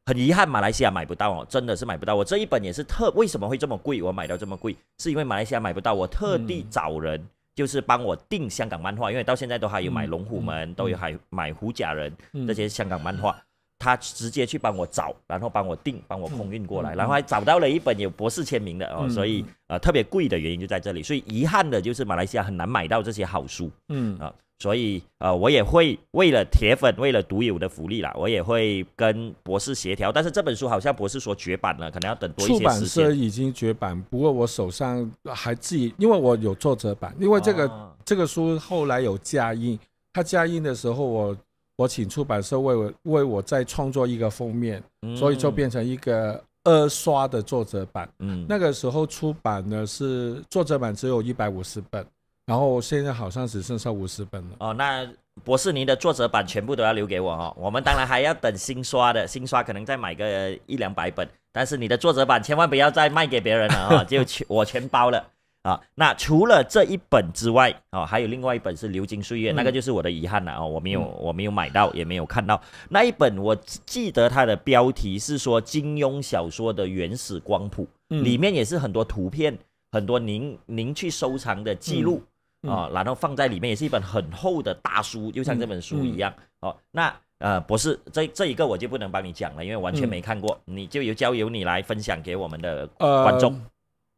很遗憾，马来西亚买不到哦，真的是买不到。我这一本也是特，为什么会这么贵？我买到这么贵，是因为马来西亚买不到，我特地找人就是帮我订香港漫画，因为到现在都还有买《龙虎门》，都有还买虎甲人》这些香港漫画。他直接去帮我找，然后帮我订，帮我空运过来，然后还找到了一本有博士签名的哦，所以呃特别贵的原因就在这里。所以遗憾的就是马来西亚很难买到这些好书，嗯啊，所以呃我也会为了铁粉为了独有的福利啦，我也会跟博士协调，但是这本书好像博士说绝版了，可能要等多一些时间。出版社已经绝版，不过我手上还自己，因为我有作者版，因为这个这个书后来有加印，他加印的时候我。我请出版社为我为我再创作一个封面，所以就变成一个二刷的作者版。嗯，那个时候出版的是作者版，只有一百五十本，然后现在好像只剩下五十本了。哦，那博士尼的作者版全部都要留给我哦。我们当然还要等新刷的，新刷可能再买个一两百本，但是你的作者版千万不要再卖给别人了啊，就全我全包了。啊，那除了这一本之外，哦，还有另外一本是《流金岁月》，那个就是我的遗憾了哦，我没有，我没有买到，也没有看到那一本。我记得它的标题是说《金庸小说的原始光谱》，里面也是很多图片，很多您您去收藏的记录啊，然后放在里面也是一本很厚的大书，就像这本书一样哦。那呃，不是这这一个我就不能帮你讲了，因为完全没看过，你就由交由你来分享给我们的观众。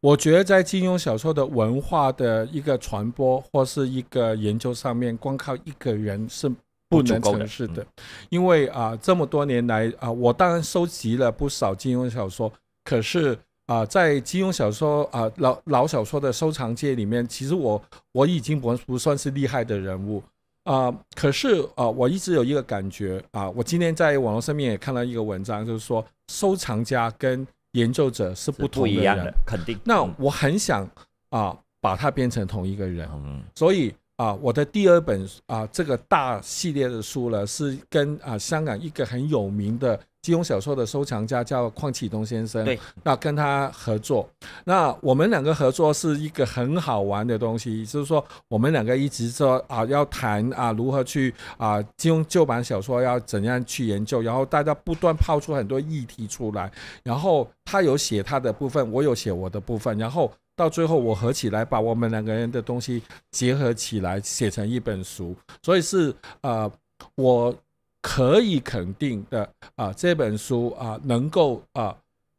我觉得在金庸小说的文化的一个传播或是一个研究上面，光靠一个人是不能够的。是的，因为啊，这么多年来啊，我当然收集了不少金庸小说，可是啊，在金庸小说啊老老小说的收藏界里面，其实我我已经不不算是厉害的人物啊。可是啊，我一直有一个感觉啊，我今天在网络上面也看到一个文章，就是说收藏家跟。研究者是不同的人，肯定。那我很想啊，把它变成同一个人，所以。啊，我的第二本啊，这个大系列的书呢，是跟啊香港一个很有名的金庸小说的收藏家叫邝启东先生，对，那跟他合作，那我们两个合作是一个很好玩的东西，就是说我们两个一直说啊要谈啊如何去啊金庸旧版小说要怎样去研究，然后大家不断抛出很多议题出来，然后他有写他的部分，我有写我的部分，然后。到最后，我合起来把我们两个人的东西结合起来写成一本书，所以是呃，我可以肯定的啊，这本书啊能够啊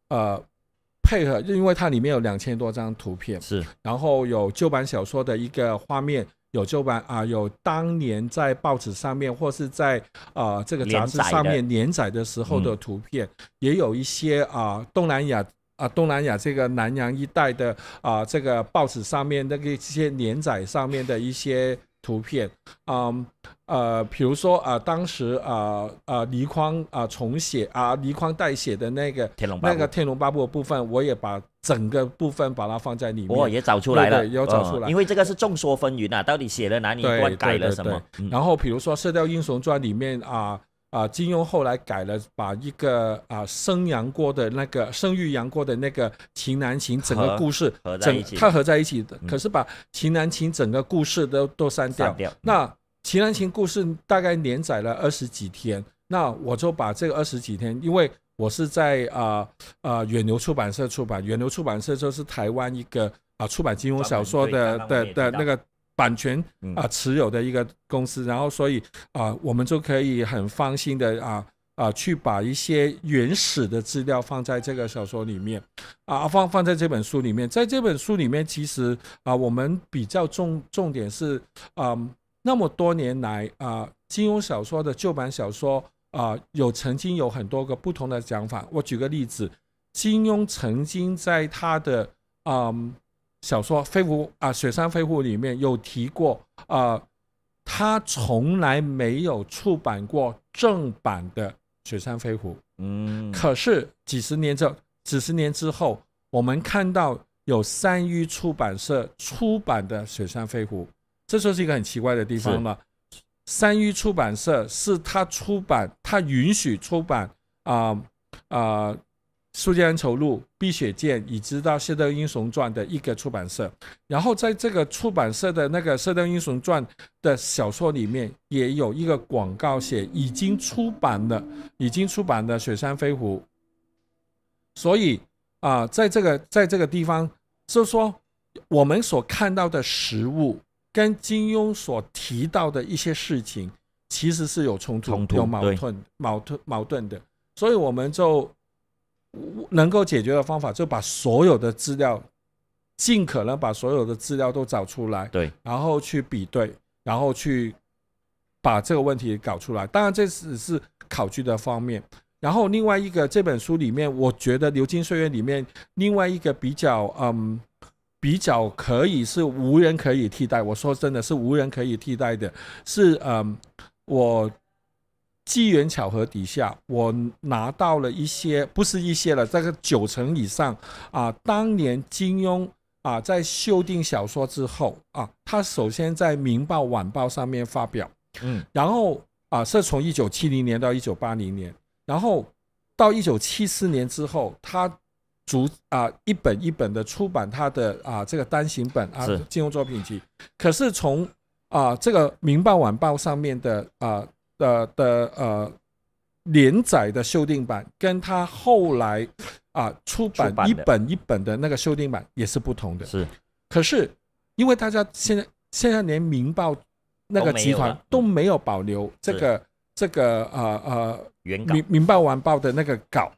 呃配合，因为它里面有两千多张图片，是，然后有旧版小说的一个画面，有旧版啊，有当年在报纸上面或是在呃这个杂志上面连载的时候的图片，也有一些啊东南亚。啊，东南亚这个南洋一带的啊，这个报纸上面那个这些连载上面的一些图片，嗯呃，比如说啊，当时啊啊，倪匡啊重写啊，倪匡代写的那个那个《天龙八部》的部分，我也把整个部分把它放在里面，我也找出来了，要找出来，因为这个是众说纷纭啊，到底写了哪里，改了什么？然后比如说《射雕英雄传》里面啊。啊，金庸后来改了，把一个啊，生杨过的那个，生育杨过的那个情难琴整个故事，整他合在一起的，可是把情难琴整个故事都都删掉。那情难琴故事大概连载了二十几天，那我就把这个二十几天，因为我是在啊啊远流出版社出版，远流出版社就是台湾一个啊出版金庸小说的的的那个。版权啊，持有的一个公司，然后所以啊，我们就可以很放心的啊啊，去把一些原始的资料放在这个小说里面，啊，放放在这本书里面。在这本书里面，其实啊，我们比较重重点是啊，那么多年来啊，金庸小说的旧版小说啊，有曾经有很多个不同的讲法。我举个例子，金庸曾经在他的啊。小说《飞狐》啊，《雪山飞狐》里面有提过，呃，他从来没有出版过正版的《雪山飞狐》。嗯。可是几十年之后，几十年之后，我们看到有三一出版社出版的《雪山飞狐》，这就是一个很奇怪的地方了。三一出版社是他出版，他允许出版。啊啊。《书剑恩仇录》《碧血剑》以及到《射雕英雄传》的一个出版社，然后在这个出版社的那个《射雕英雄传》的小说里面，也有一个广告写已经出版了，已经出版的《雪山飞狐》。所以啊，在这个在这个地方，就是说我们所看到的实物跟金庸所提到的一些事情，其实是有冲突、有矛盾、矛盾矛盾的。所以我们就。能够解决的方法，就把所有的资料，尽可能把所有的资料都找出来，对，然后去比对，然后去把这个问题搞出来。当然这只是考据的方面，然后另外一个这本书里面，我觉得《流金岁月》里面另外一个比较嗯比较可以是无人可以替代。我说真的是无人可以替代的，是嗯我。机缘巧合底下，我拿到了一些，不是一些了，这个九成以上啊。当年金庸啊，在修订小说之后啊，他首先在《明报晚报》上面发表，嗯，然后啊，是从一九七零年到一九八零年，然后到一九七四年之后，他逐啊一本一本的出版他的啊这个单行本啊，《金庸作品集》。可是从啊这个《明报晚报》上面的啊。的的呃，连载的修订版，跟他后来啊出版一本一本的那个修订版也是不同的。是，可是因为大家现在现在连《明报》那个集团都没有保留这个这个呃呃原明明报晚报》的那个稿，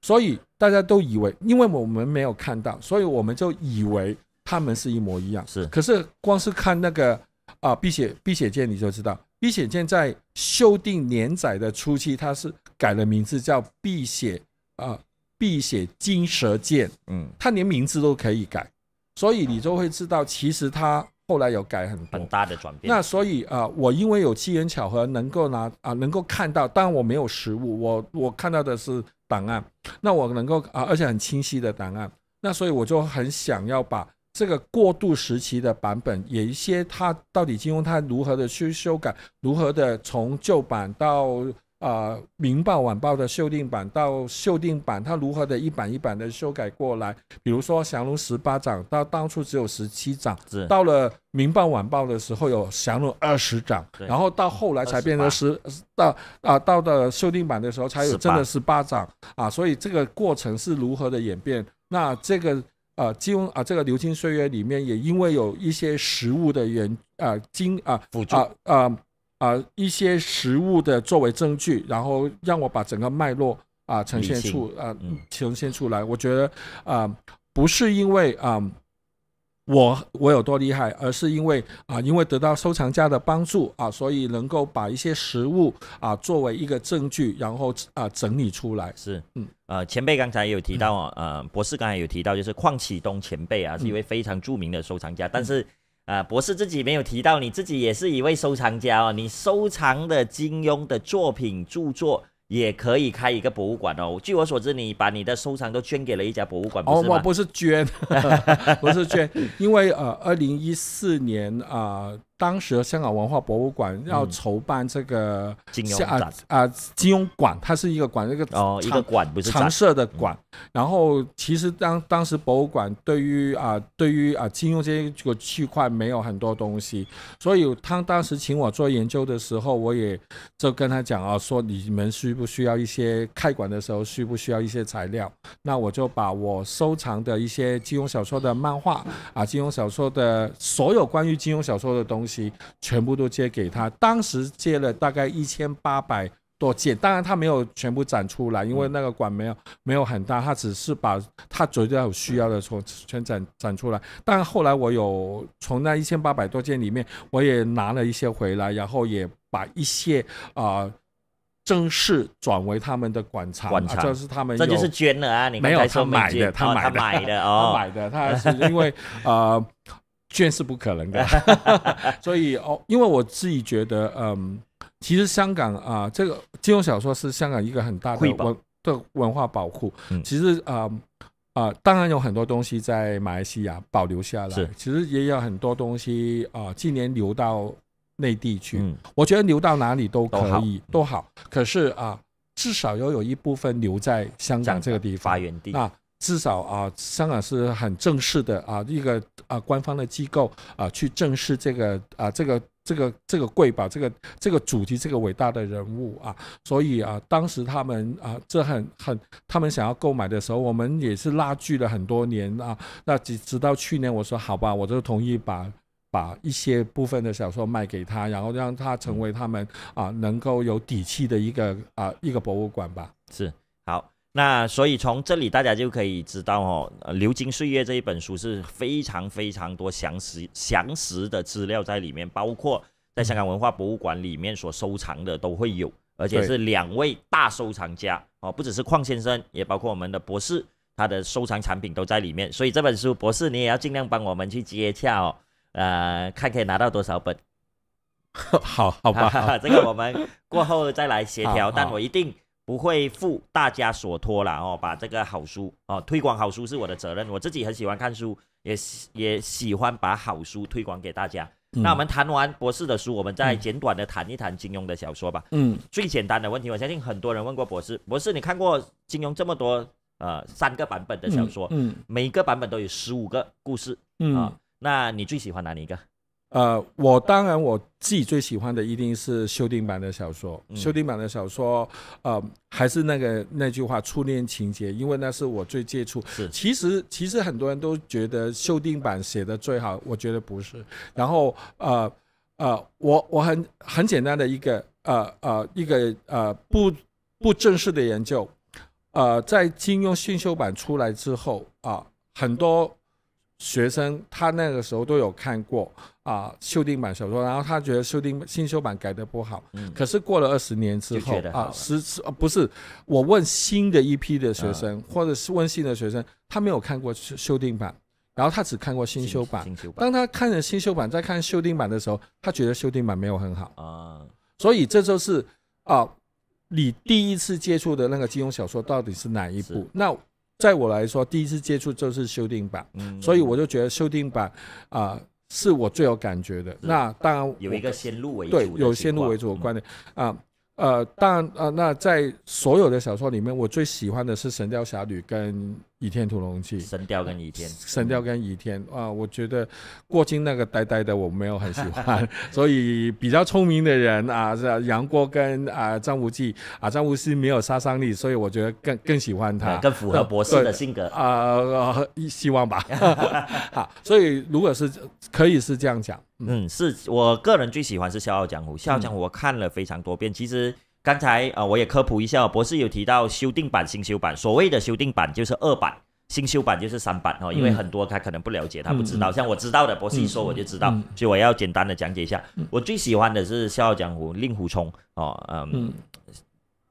所以大家都以为，因为我们没有看到，所以我们就以为他们是一模一样。是，可是光是看那个啊《碧血碧血剑》，你就知道。碧血剑在修订连载的初期，它是改了名字，叫碧血啊，碧血金蛇剑。嗯，它连名字都可以改，所以你就会知道，其实它后来有改很很大的转变。那所以啊，我因为有机缘巧合，能够拿啊，能够看到，当然我没有实物，我我看到的是档案。那我能够啊，而且很清晰的档案。那所以我就很想要把。这个过渡时期的版本，有一些它到底金庸他如何的去修改，如何的从旧版到啊《民报晚报》的修订版到修订版，他如何的一版一版的修改过来？比如说《降龙十八掌》到当初只有十七掌，到了《民报晚报》的时候有降龙二十掌，然后到后来才变成十到啊到了修订版的时候才有真的十八掌啊！所以这个过程是如何的演变？那这个。啊，金啊，这个《流金岁月》里面也因为有一些实物的原啊金啊啊啊啊一些实物的作为证据，然后让我把整个脉络啊呈现出啊呈现出来。我觉得啊，不是因为啊。我我有多厉害，而是因为啊，因为得到收藏家的帮助啊，所以能够把一些实物啊作为一个证据，然后啊整理出来。是，嗯，呃，前辈刚才有提到啊，呃，博士刚才有提到，就是况启东前辈啊，是一位非常著名的收藏家。但是啊，博士自己没有提到，你自己也是一位收藏家啊，你收藏的金庸的作品著作。也可以开一个博物馆哦。据我所知，你把你的收藏都捐给了一家博物馆，不是哦，我不是捐，不是捐，因为呃，二零一四年啊。当时香港文化博物馆要筹办这个金庸啊啊，金庸馆，它是一个馆，一个常设的馆。然后其实当当时博物馆对于啊，对于啊金庸这个区块没有很多东西，所以他当时请我做研究的时候，我也就跟他讲啊，说你们需不需要一些开馆的时候需不需要一些材料？那我就把我收藏的一些金庸小说的漫画啊，金庸小说的所有关于金庸小说的东西。全部都借给他，当时借了大概一千八百多件，当然他没有全部展出来，因为那个馆没有没有很大，他只是把他觉得有需要的从全展展出来。但后来我有从那一千八百多件里面，我也拿了一些回来，然后也把一些啊正式转为他们的馆藏，就是他们这就是捐了啊，你没有他买的，他买的哦，买的，他是因为呃卷是不可能的，所以哦，因为我自己觉得，嗯，其实香港啊，这个金融小说是香港一个很大的文的文化保护。嗯，其实啊啊，当然有很多东西在马来西亚保留下来，其实也有很多东西啊，今年流到内地去。嗯，我觉得流到哪里都可以，都好。可是啊，至少要有一部分留在香港这个地方发源地。至少啊，香港是很正式的啊，一个啊官方的机构啊，去正式这个啊，这个这个这个贵宝，这个这个主题，这个伟大的人物啊，所以啊，当时他们啊，这很很，他们想要购买的时候，我们也是拉锯了很多年啊，那直直到去年，我说好吧，我就同意把把一些部分的小说卖给他，然后让他成为他们啊能够有底气的一个啊一个博物馆吧。是。那所以从这里大家就可以知道哦，《流金岁月》这一本书是非常非常多详实详实的资料在里面，包括在香港文化博物馆里面所收藏的都会有，而且是两位大收藏家哦，不只是邝先生，也包括我们的博士，他的收藏产品都在里面。所以这本书，博士你也要尽量帮我们去接洽哦，呃，看可以拿到多少本。好好吧，这个我们过后再来协调，但我一定。不会负大家所托了哦，把这个好书哦推广好书是我的责任，我自己很喜欢看书，也也喜欢把好书推广给大家。那我们谈完博士的书，我们再简短的谈一谈金庸的小说吧。嗯，最简单的问题，我相信很多人问过博士，博士你看过金庸这么多呃三个版本的小说，嗯，每一个版本都有十五个故事，嗯，那你最喜欢哪哪一个？呃，我当然我自己最喜欢的一定是修订版的小说。修订版的小说，呃，还是那个那句话，初恋情节，因为那是我最接触。是，其实其实很多人都觉得修订版写的最好，我觉得不是。然后呃呃，我我很很简单的一个呃呃一个呃不不正式的研究，呃，在金庸新修版出来之后啊，很多。学生他那个时候都有看过啊修订版小说，然后他觉得修订新修版改的不好。嗯。可是过了二十年之后啊，实不是我问新的一批的学生，或者是问新的学生，他没有看过修修订版，然后他只看过新修版。新修版。当他看了新修版再看修订版的时候，他觉得修订版没有很好。啊。所以这就是啊，你第一次接触的那个金庸小说到底是哪一部？那。在我来说，第一次接触就是修订版，所以我就觉得修订版啊是我最有感觉的。那当然有一个先入为主，对，有先入为主的观念啊。呃，但呃，那在所有的小说里面，我最喜欢的是《神雕侠侣》跟《倚天屠龙记》。神雕跟倚天。神雕跟倚天啊，我觉得郭靖那个呆呆的我没有很喜欢，所以比较聪明的人啊，是杨过跟啊张无忌啊，张无忌没有杀伤力，所以我觉得更更喜欢他，更符合博士的性格啊，希望吧。好，所以如果是可以是这样讲。嗯，是我个人最喜欢是《笑傲江湖》。《笑傲江湖》我看了非常多遍。其实刚才啊，我也科普一下，博士有提到修订版、新修版。所谓的修订版就是二版，新修版就是三版哦。因为很多他可能不了解，他不知道。像我知道的，博士一说我就知道，所以我要简单的讲解一下。我最喜欢的是《笑傲江湖》，令狐冲哦，嗯，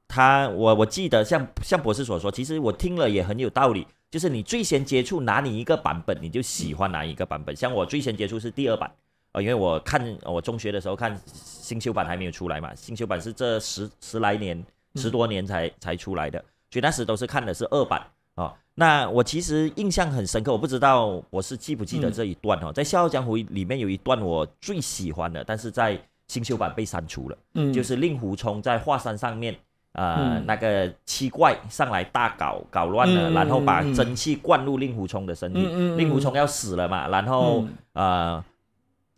他我我记得像像博士所说，其实我听了也很有道理。就是你最先接触哪里一个版本，你就喜欢哪一个版本。像我最先接触是第二版。呃，因为我看我中学的时候看新修版还没有出来嘛，新修版是这十十来年十多年才才出来的，所以那时都是看的是二版啊。那我其实印象很深刻，我不知道我是记不记得这一段哦。在《笑傲江湖》里面有一段我最喜欢的，但是在新修版被删除了。嗯，就是令狐冲在华山上面，呃，那个七怪上来大搞搞乱了，然后把真气灌入令狐冲的身体，令狐冲要死了嘛，然后呃。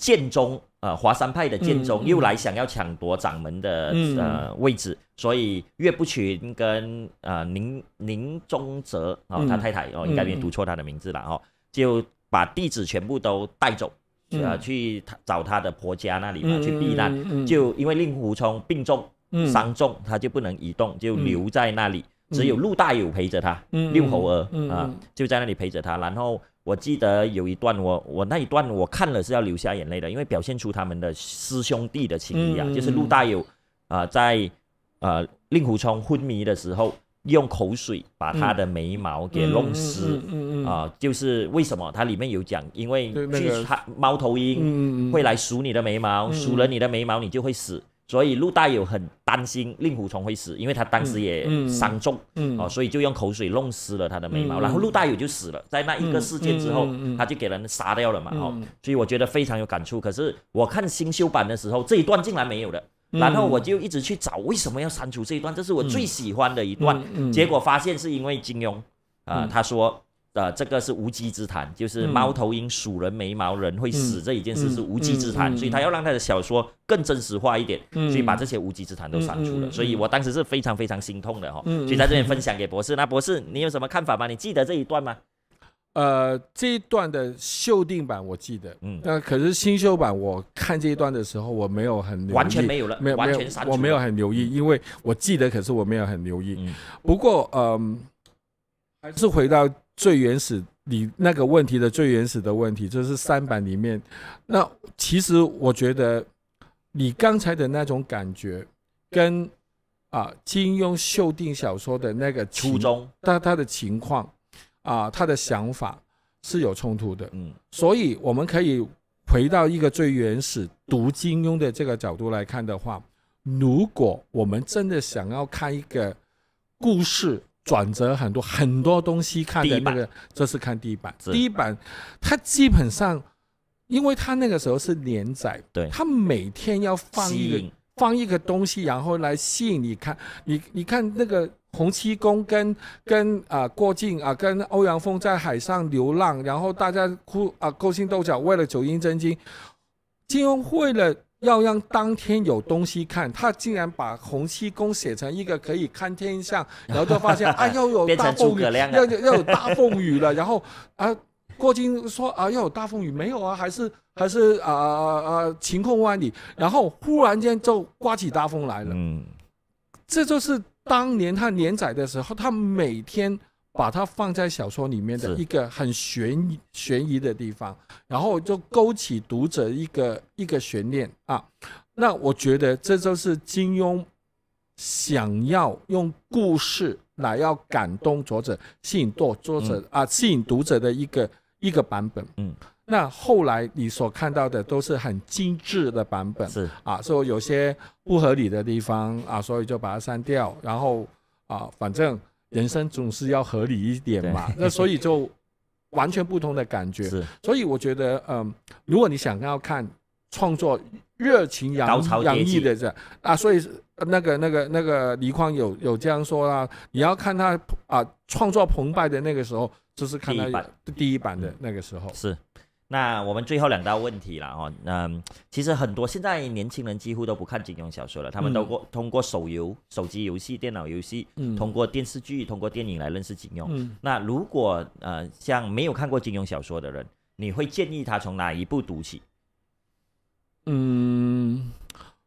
剑宗，呃，华山派的剑宗又来想要抢夺掌门的呃位置，所以岳不群跟呃宁宁宗泽哦，他太太哦，应该没读错他的名字了哦，就把弟子全部都带走啊，去找他的婆家那里嘛，去避难。就因为令狐冲病重伤重，他就不能移动，就留在那里，只有陆大有陪着他，六猴儿啊就在那里陪着他，然后。我记得有一段，我我那一段我看了是要流下眼泪的，因为表现出他们的师兄弟的情谊啊，就是陆大友啊，在呃令狐冲昏迷的时候，用口水把他的眉毛给弄湿，啊，就是为什么？它里面有讲，因为去他猫头鹰会来数你的眉毛，数了你的眉毛你就会死。所以陆大友很担心令狐冲会死，因为他当时也伤重，哦，所以就用口水弄湿了他的眉毛，然后陆大友就死了。在那一个事件之后，他就给人杀掉了嘛，哦，所以我觉得非常有感触。可是我看新修版的时候，这一段竟然没有了，然后我就一直去找为什么要删除这一段，这是我最喜欢的一段，结果发现是因为金庸，啊，他说。的这个是无稽之谈，就是猫头鹰鼠人没毛人会死这一件事是无稽之谈，所以他要让他的小说更真实化一点，所以把这些无稽之谈都删除了。所以我当时是非常非常心痛的哈。所以在这边分享给博士，那博士你有什么看法吗？你记得这一段吗？呃，这一段的修订版我记得，嗯，那可是新修版，我看这一段的时候我没有很完全没有了，没有完全删，我没有很留意，因为我记得，可是我没有很留意。不过，嗯，还是回到。最原始你那个问题的最原始的问题就是三版里面，那其实我觉得你刚才的那种感觉，跟啊金庸修订小说的那个初衷，他他的情况啊他的想法是有冲突的，嗯，所以我们可以回到一个最原始读金庸的这个角度来看的话，如果我们真的想要看一个故事。转折很多很多东西看的那个，这是看第一版。第一版，它基本上，因为它那个时候是连载，对，它每天要放一个放一个东西，然后来吸引你看。你你看那个洪七公跟跟啊郭靖啊跟欧阳锋在海上流浪，然后大家哭啊勾心斗角，为了九阴真经，金庸为了。要让当天有东西看，他竟然把洪七公写成一个可以看天象，然后就发现啊，要 有大风雨，要要要有大风雨了，然后啊，郭靖说啊，要有大风雨，没有啊，还是还是啊啊啊晴空万里，然后忽然间就刮起大风来了，嗯，这就是当年他连载的时候，他每天。把它放在小说里面的一个很悬悬疑的地方，然后就勾起读者一个一个悬念啊。那我觉得这就是金庸想要用故事来要感动作者、吸引作作者啊，吸引读者的一个一个版本。嗯，那后来你所看到的都是很精致的版本，是啊，说有些不合理的地方啊，所以就把它删掉，然后啊，反正。人生总是要合理一点嘛，那所以就完全不同的感觉。所以我觉得，嗯，如果你想要看创作热情洋洋溢的，这啊，所以那个那个那个倪匡有有这样说啦，你要看他啊创作澎湃的那个时候，就是看他第一版的那个时候是。那我们最后两道问题了哦，嗯，其实很多现在年轻人几乎都不看金庸小说了，他们都过通过手游、手机游戏、电脑游戏，通过电视剧、通过电影来认识金庸。那如果呃像没有看过金庸小说的人，你会建议他从哪一部读起？嗯。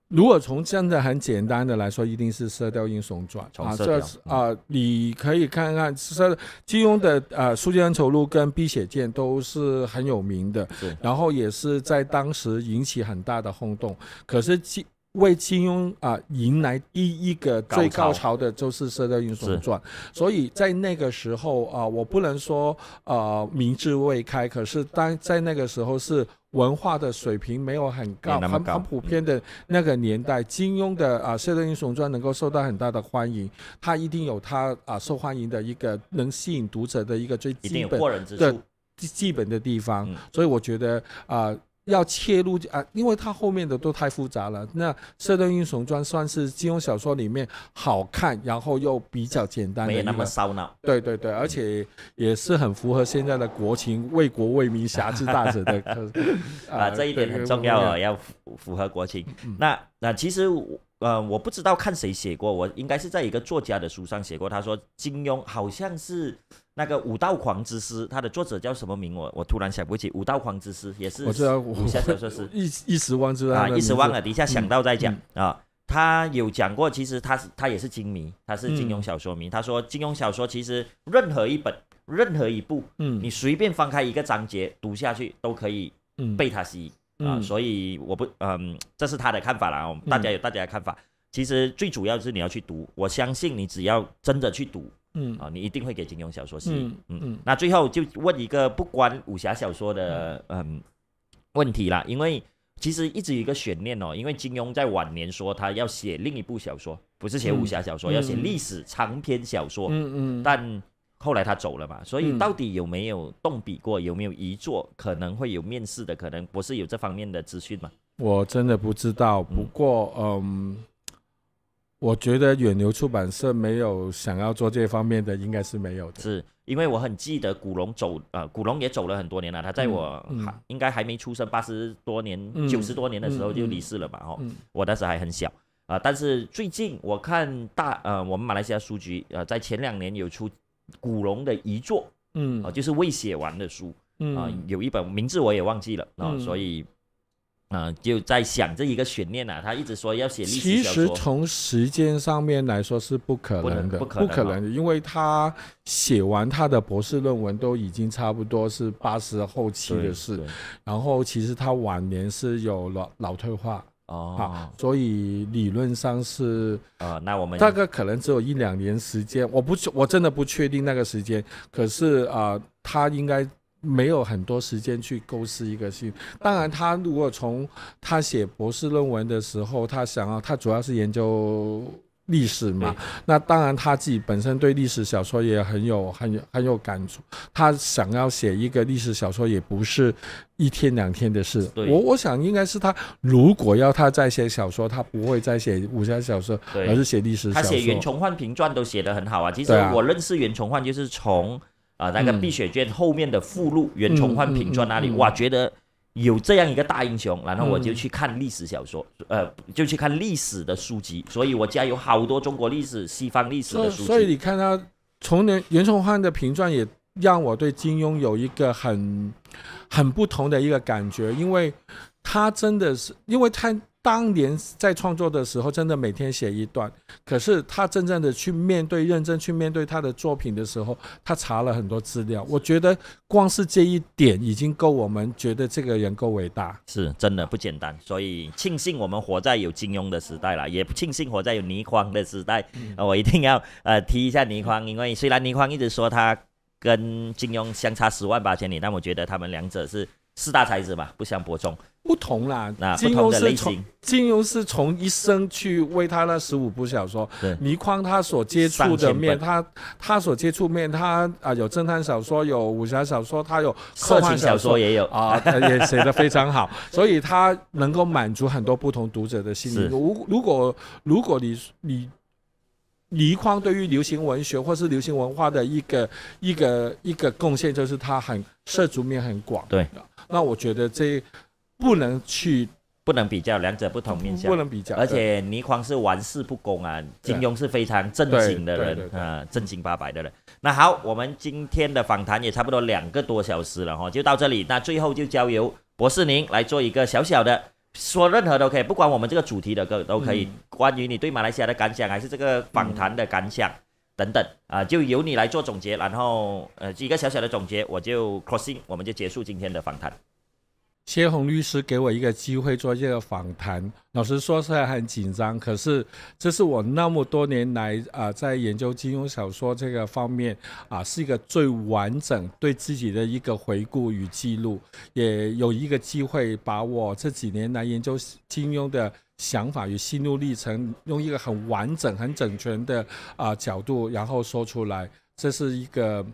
如果从现在很简单的来说，一定是《射雕英雄传》啊，这啊，你可以看看《射金庸的》呃《书剑恩仇录》跟《碧血剑》都是很有名的，然后也是在当时引起很大的轰动。可是金为金庸啊，迎来第一个最高潮的就是《射雕英雄传》，所以在那个时候啊，我不能说啊，明智未开，可是当在那个时候是。文化的水平没有很高，很很普遍的那个年代，金庸的啊《射雕英雄传》能够受到很大的欢迎，他一定有他啊受欢迎的一个能吸引读者的一个最基本的、基本的地方，所以我觉得啊。要切入啊，因为他后面的都太复杂了。那《射雕英雄传》算是金庸小说里面好看，然后又比较简单，没有那么烧脑。对对对，而且也是很符合现在的国情，为国为民、侠之大者的。啊，这一点很重要啊，要符符合国情。那那其实我呃，我不知道看谁写过，我应该是在一个作家的书上写过，他说金庸好像是。那个《武道狂之师》，它的作者叫什么名？我我突然想不起《武道狂之师》也是。我知道武侠小说是。一一时忘记了啊，一时忘了，底下想到再讲啊。他有讲过，其实他他也是金迷，他是金庸小说迷。他说金庸小说其实任何一本、任何一部，嗯，你随便翻开一个章节读下去都可以被他吸啊。所以我不嗯，这是他的看法啦。大家有大家的看法。其实最主要是你要去读，我相信你只要真的去读。嗯啊，你一定会给金庸小说引。嗯嗯。那最后就问一个不关武侠小说的嗯问题啦，因为其实一直有一个悬念哦，因为金庸在晚年说他要写另一部小说，不是写武侠小说，要写历史长篇小说。嗯嗯。但后来他走了嘛，所以到底有没有动笔过，有没有遗作，可能会有面试的可能，不是有这方面的资讯嘛？我真的不知道，不过嗯。我觉得远流出版社没有想要做这方面的，应该是没有的。是因为我很记得古龙走，呃，古龙也走了很多年了。他在我应该还没出生，八十多年、九十多年的时候就离世了嘛。哦，我当时还很小啊。但是最近我看大，呃，我们马来西亚书局，呃，在前两年有出古龙的遗作，嗯，哦，就是未写完的书，啊，有一本名字我也忘记了，那所以。嗯，就在想这一个悬念啊，他一直说要写历史。其实从时间上面来说是不可能的，不可能，不可能，因为他写完他的博士论文都已经差不多是八十后期的事，然后其实他晚年是有老老退化哦，所以理论上是啊，那我们大概可能只有一两年时间，我不我真的不确定那个时间，可是啊，他应该。没有很多时间去构思一个新。当然，他如果从他写博士论文的时候，他想要，他主要是研究历史嘛。那当然，他自己本身对历史小说也很有、很有、很有感触。他想要写一个历史小说，也不是一天两天的事。我我想应该是他，如果要他再写小说，他不会再写武侠小说，而是写历史小说。他写袁崇焕评传都写得很好啊。其实我认识袁崇焕就是从。啊，那个《碧血剑》后面的附录袁崇焕评传那里，哇，觉得有这样一个大英雄，然后我就去看历史小说，呃，就去看历史的书籍，所以我家有好多中国历史、西方历史的书。所以你看他，从年袁崇焕的评传也让我对金庸有一个很很不同的一个感觉，因为他真的是，因为他。当年在创作的时候，真的每天写一段。可是他真正的去面对、认真去面对他的作品的时候，他查了很多资料。我觉得光是这一点已经够我们觉得这个人够伟大，是真的不简单。所以庆幸我们活在有金庸的时代了，也不庆幸活在有倪匡的时代。我一定要呃提一下倪匡，因为虽然倪匡一直说他跟金庸相差十万八千里，但我觉得他们两者是四大才子吧，不相伯仲。不同啦，金庸是从金庸是从一生去为他那十五部小说，倪匡他所接触的面，他他所接触面，他啊有侦探小说，有武侠小说，他有科幻小说也有啊，也写的非常好，所以他能够满足很多不同读者的心理。如如果如果你你倪匡对于流行文学或是流行文化的一个一个一个贡献，就是他很涉足面很广。对，那我觉得这。不能去，不能比较，两者不同面向，不能比较。而且倪匡是玩世不恭啊，金庸是非常正经的人，啊，正经八百的人。那好，我们今天的访谈也差不多两个多小时了哈，就到这里。那最后就交由博士您来做一个小小的，说任何都可以，不管我们这个主题的歌都可以，关于你对马来西亚的感想，还是这个访谈的感想等等啊，就由你来做总结，然后呃，一个小小的总结，我就 crossing，我们就结束今天的访谈。谢宏律师给我一个机会做这个访谈，老实说是很紧张，可是这是我那么多年来啊在研究金庸小说这个方面啊是一个最完整对自己的一个回顾与记录，也有一个机会把我这几年来研究金庸的想法与心路历程，用一个很完整、很整全的啊角度，然后说出来。这是一个，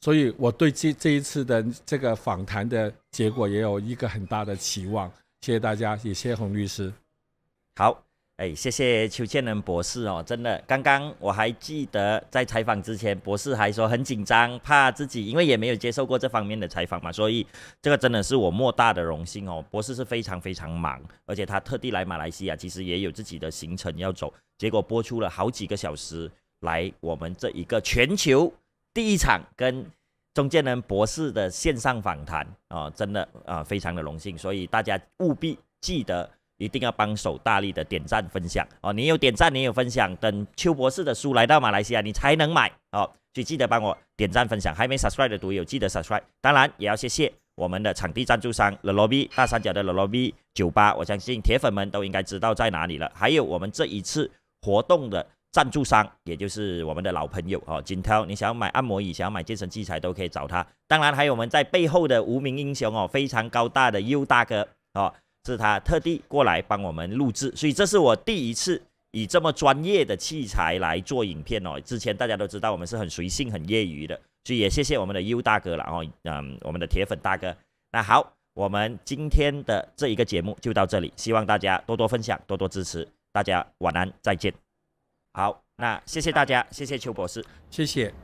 所以我对这这一次的这个访谈的结果也有一个很大的期望。谢谢大家，也谢谢洪律师。好，哎，谢谢邱建能博士哦，真的，刚刚我还记得在采访之前，博士还说很紧张，怕自己因为也没有接受过这方面的采访嘛，所以这个真的是我莫大的荣幸哦。博士是非常非常忙，而且他特地来马来西亚，其实也有自己的行程要走，结果播出了好几个小时。来，我们这一个全球第一场跟中建人博士的线上访谈啊，真的啊，非常的荣幸，所以大家务必记得一定要帮手大力的点赞分享哦。你有点赞，你有分享，等邱博士的书来到马来西亚，你才能买哦。所以记得帮我点赞分享，还没 subscribe 的读友记得 subscribe。当然也要谢谢我们的场地赞助商 Lobby 大三角的 Lobby 酒吧，我相信铁粉们都应该知道在哪里了。还有我们这一次活动的。赞助商，也就是我们的老朋友哦金涛，你想要买按摩椅，想要买健身器材，都可以找他。当然，还有我们在背后的无名英雄哦，非常高大的优 u 大哥哦，是他特地过来帮我们录制。所以这是我第一次以这么专业的器材来做影片哦。之前大家都知道我们是很随性、很业余的，所以也谢谢我们的优 u 大哥了哦，嗯，我们的铁粉大哥。那好，我们今天的这一个节目就到这里，希望大家多多分享，多多支持。大家晚安，再见。好，那谢谢大家，谢谢邱博士，谢谢。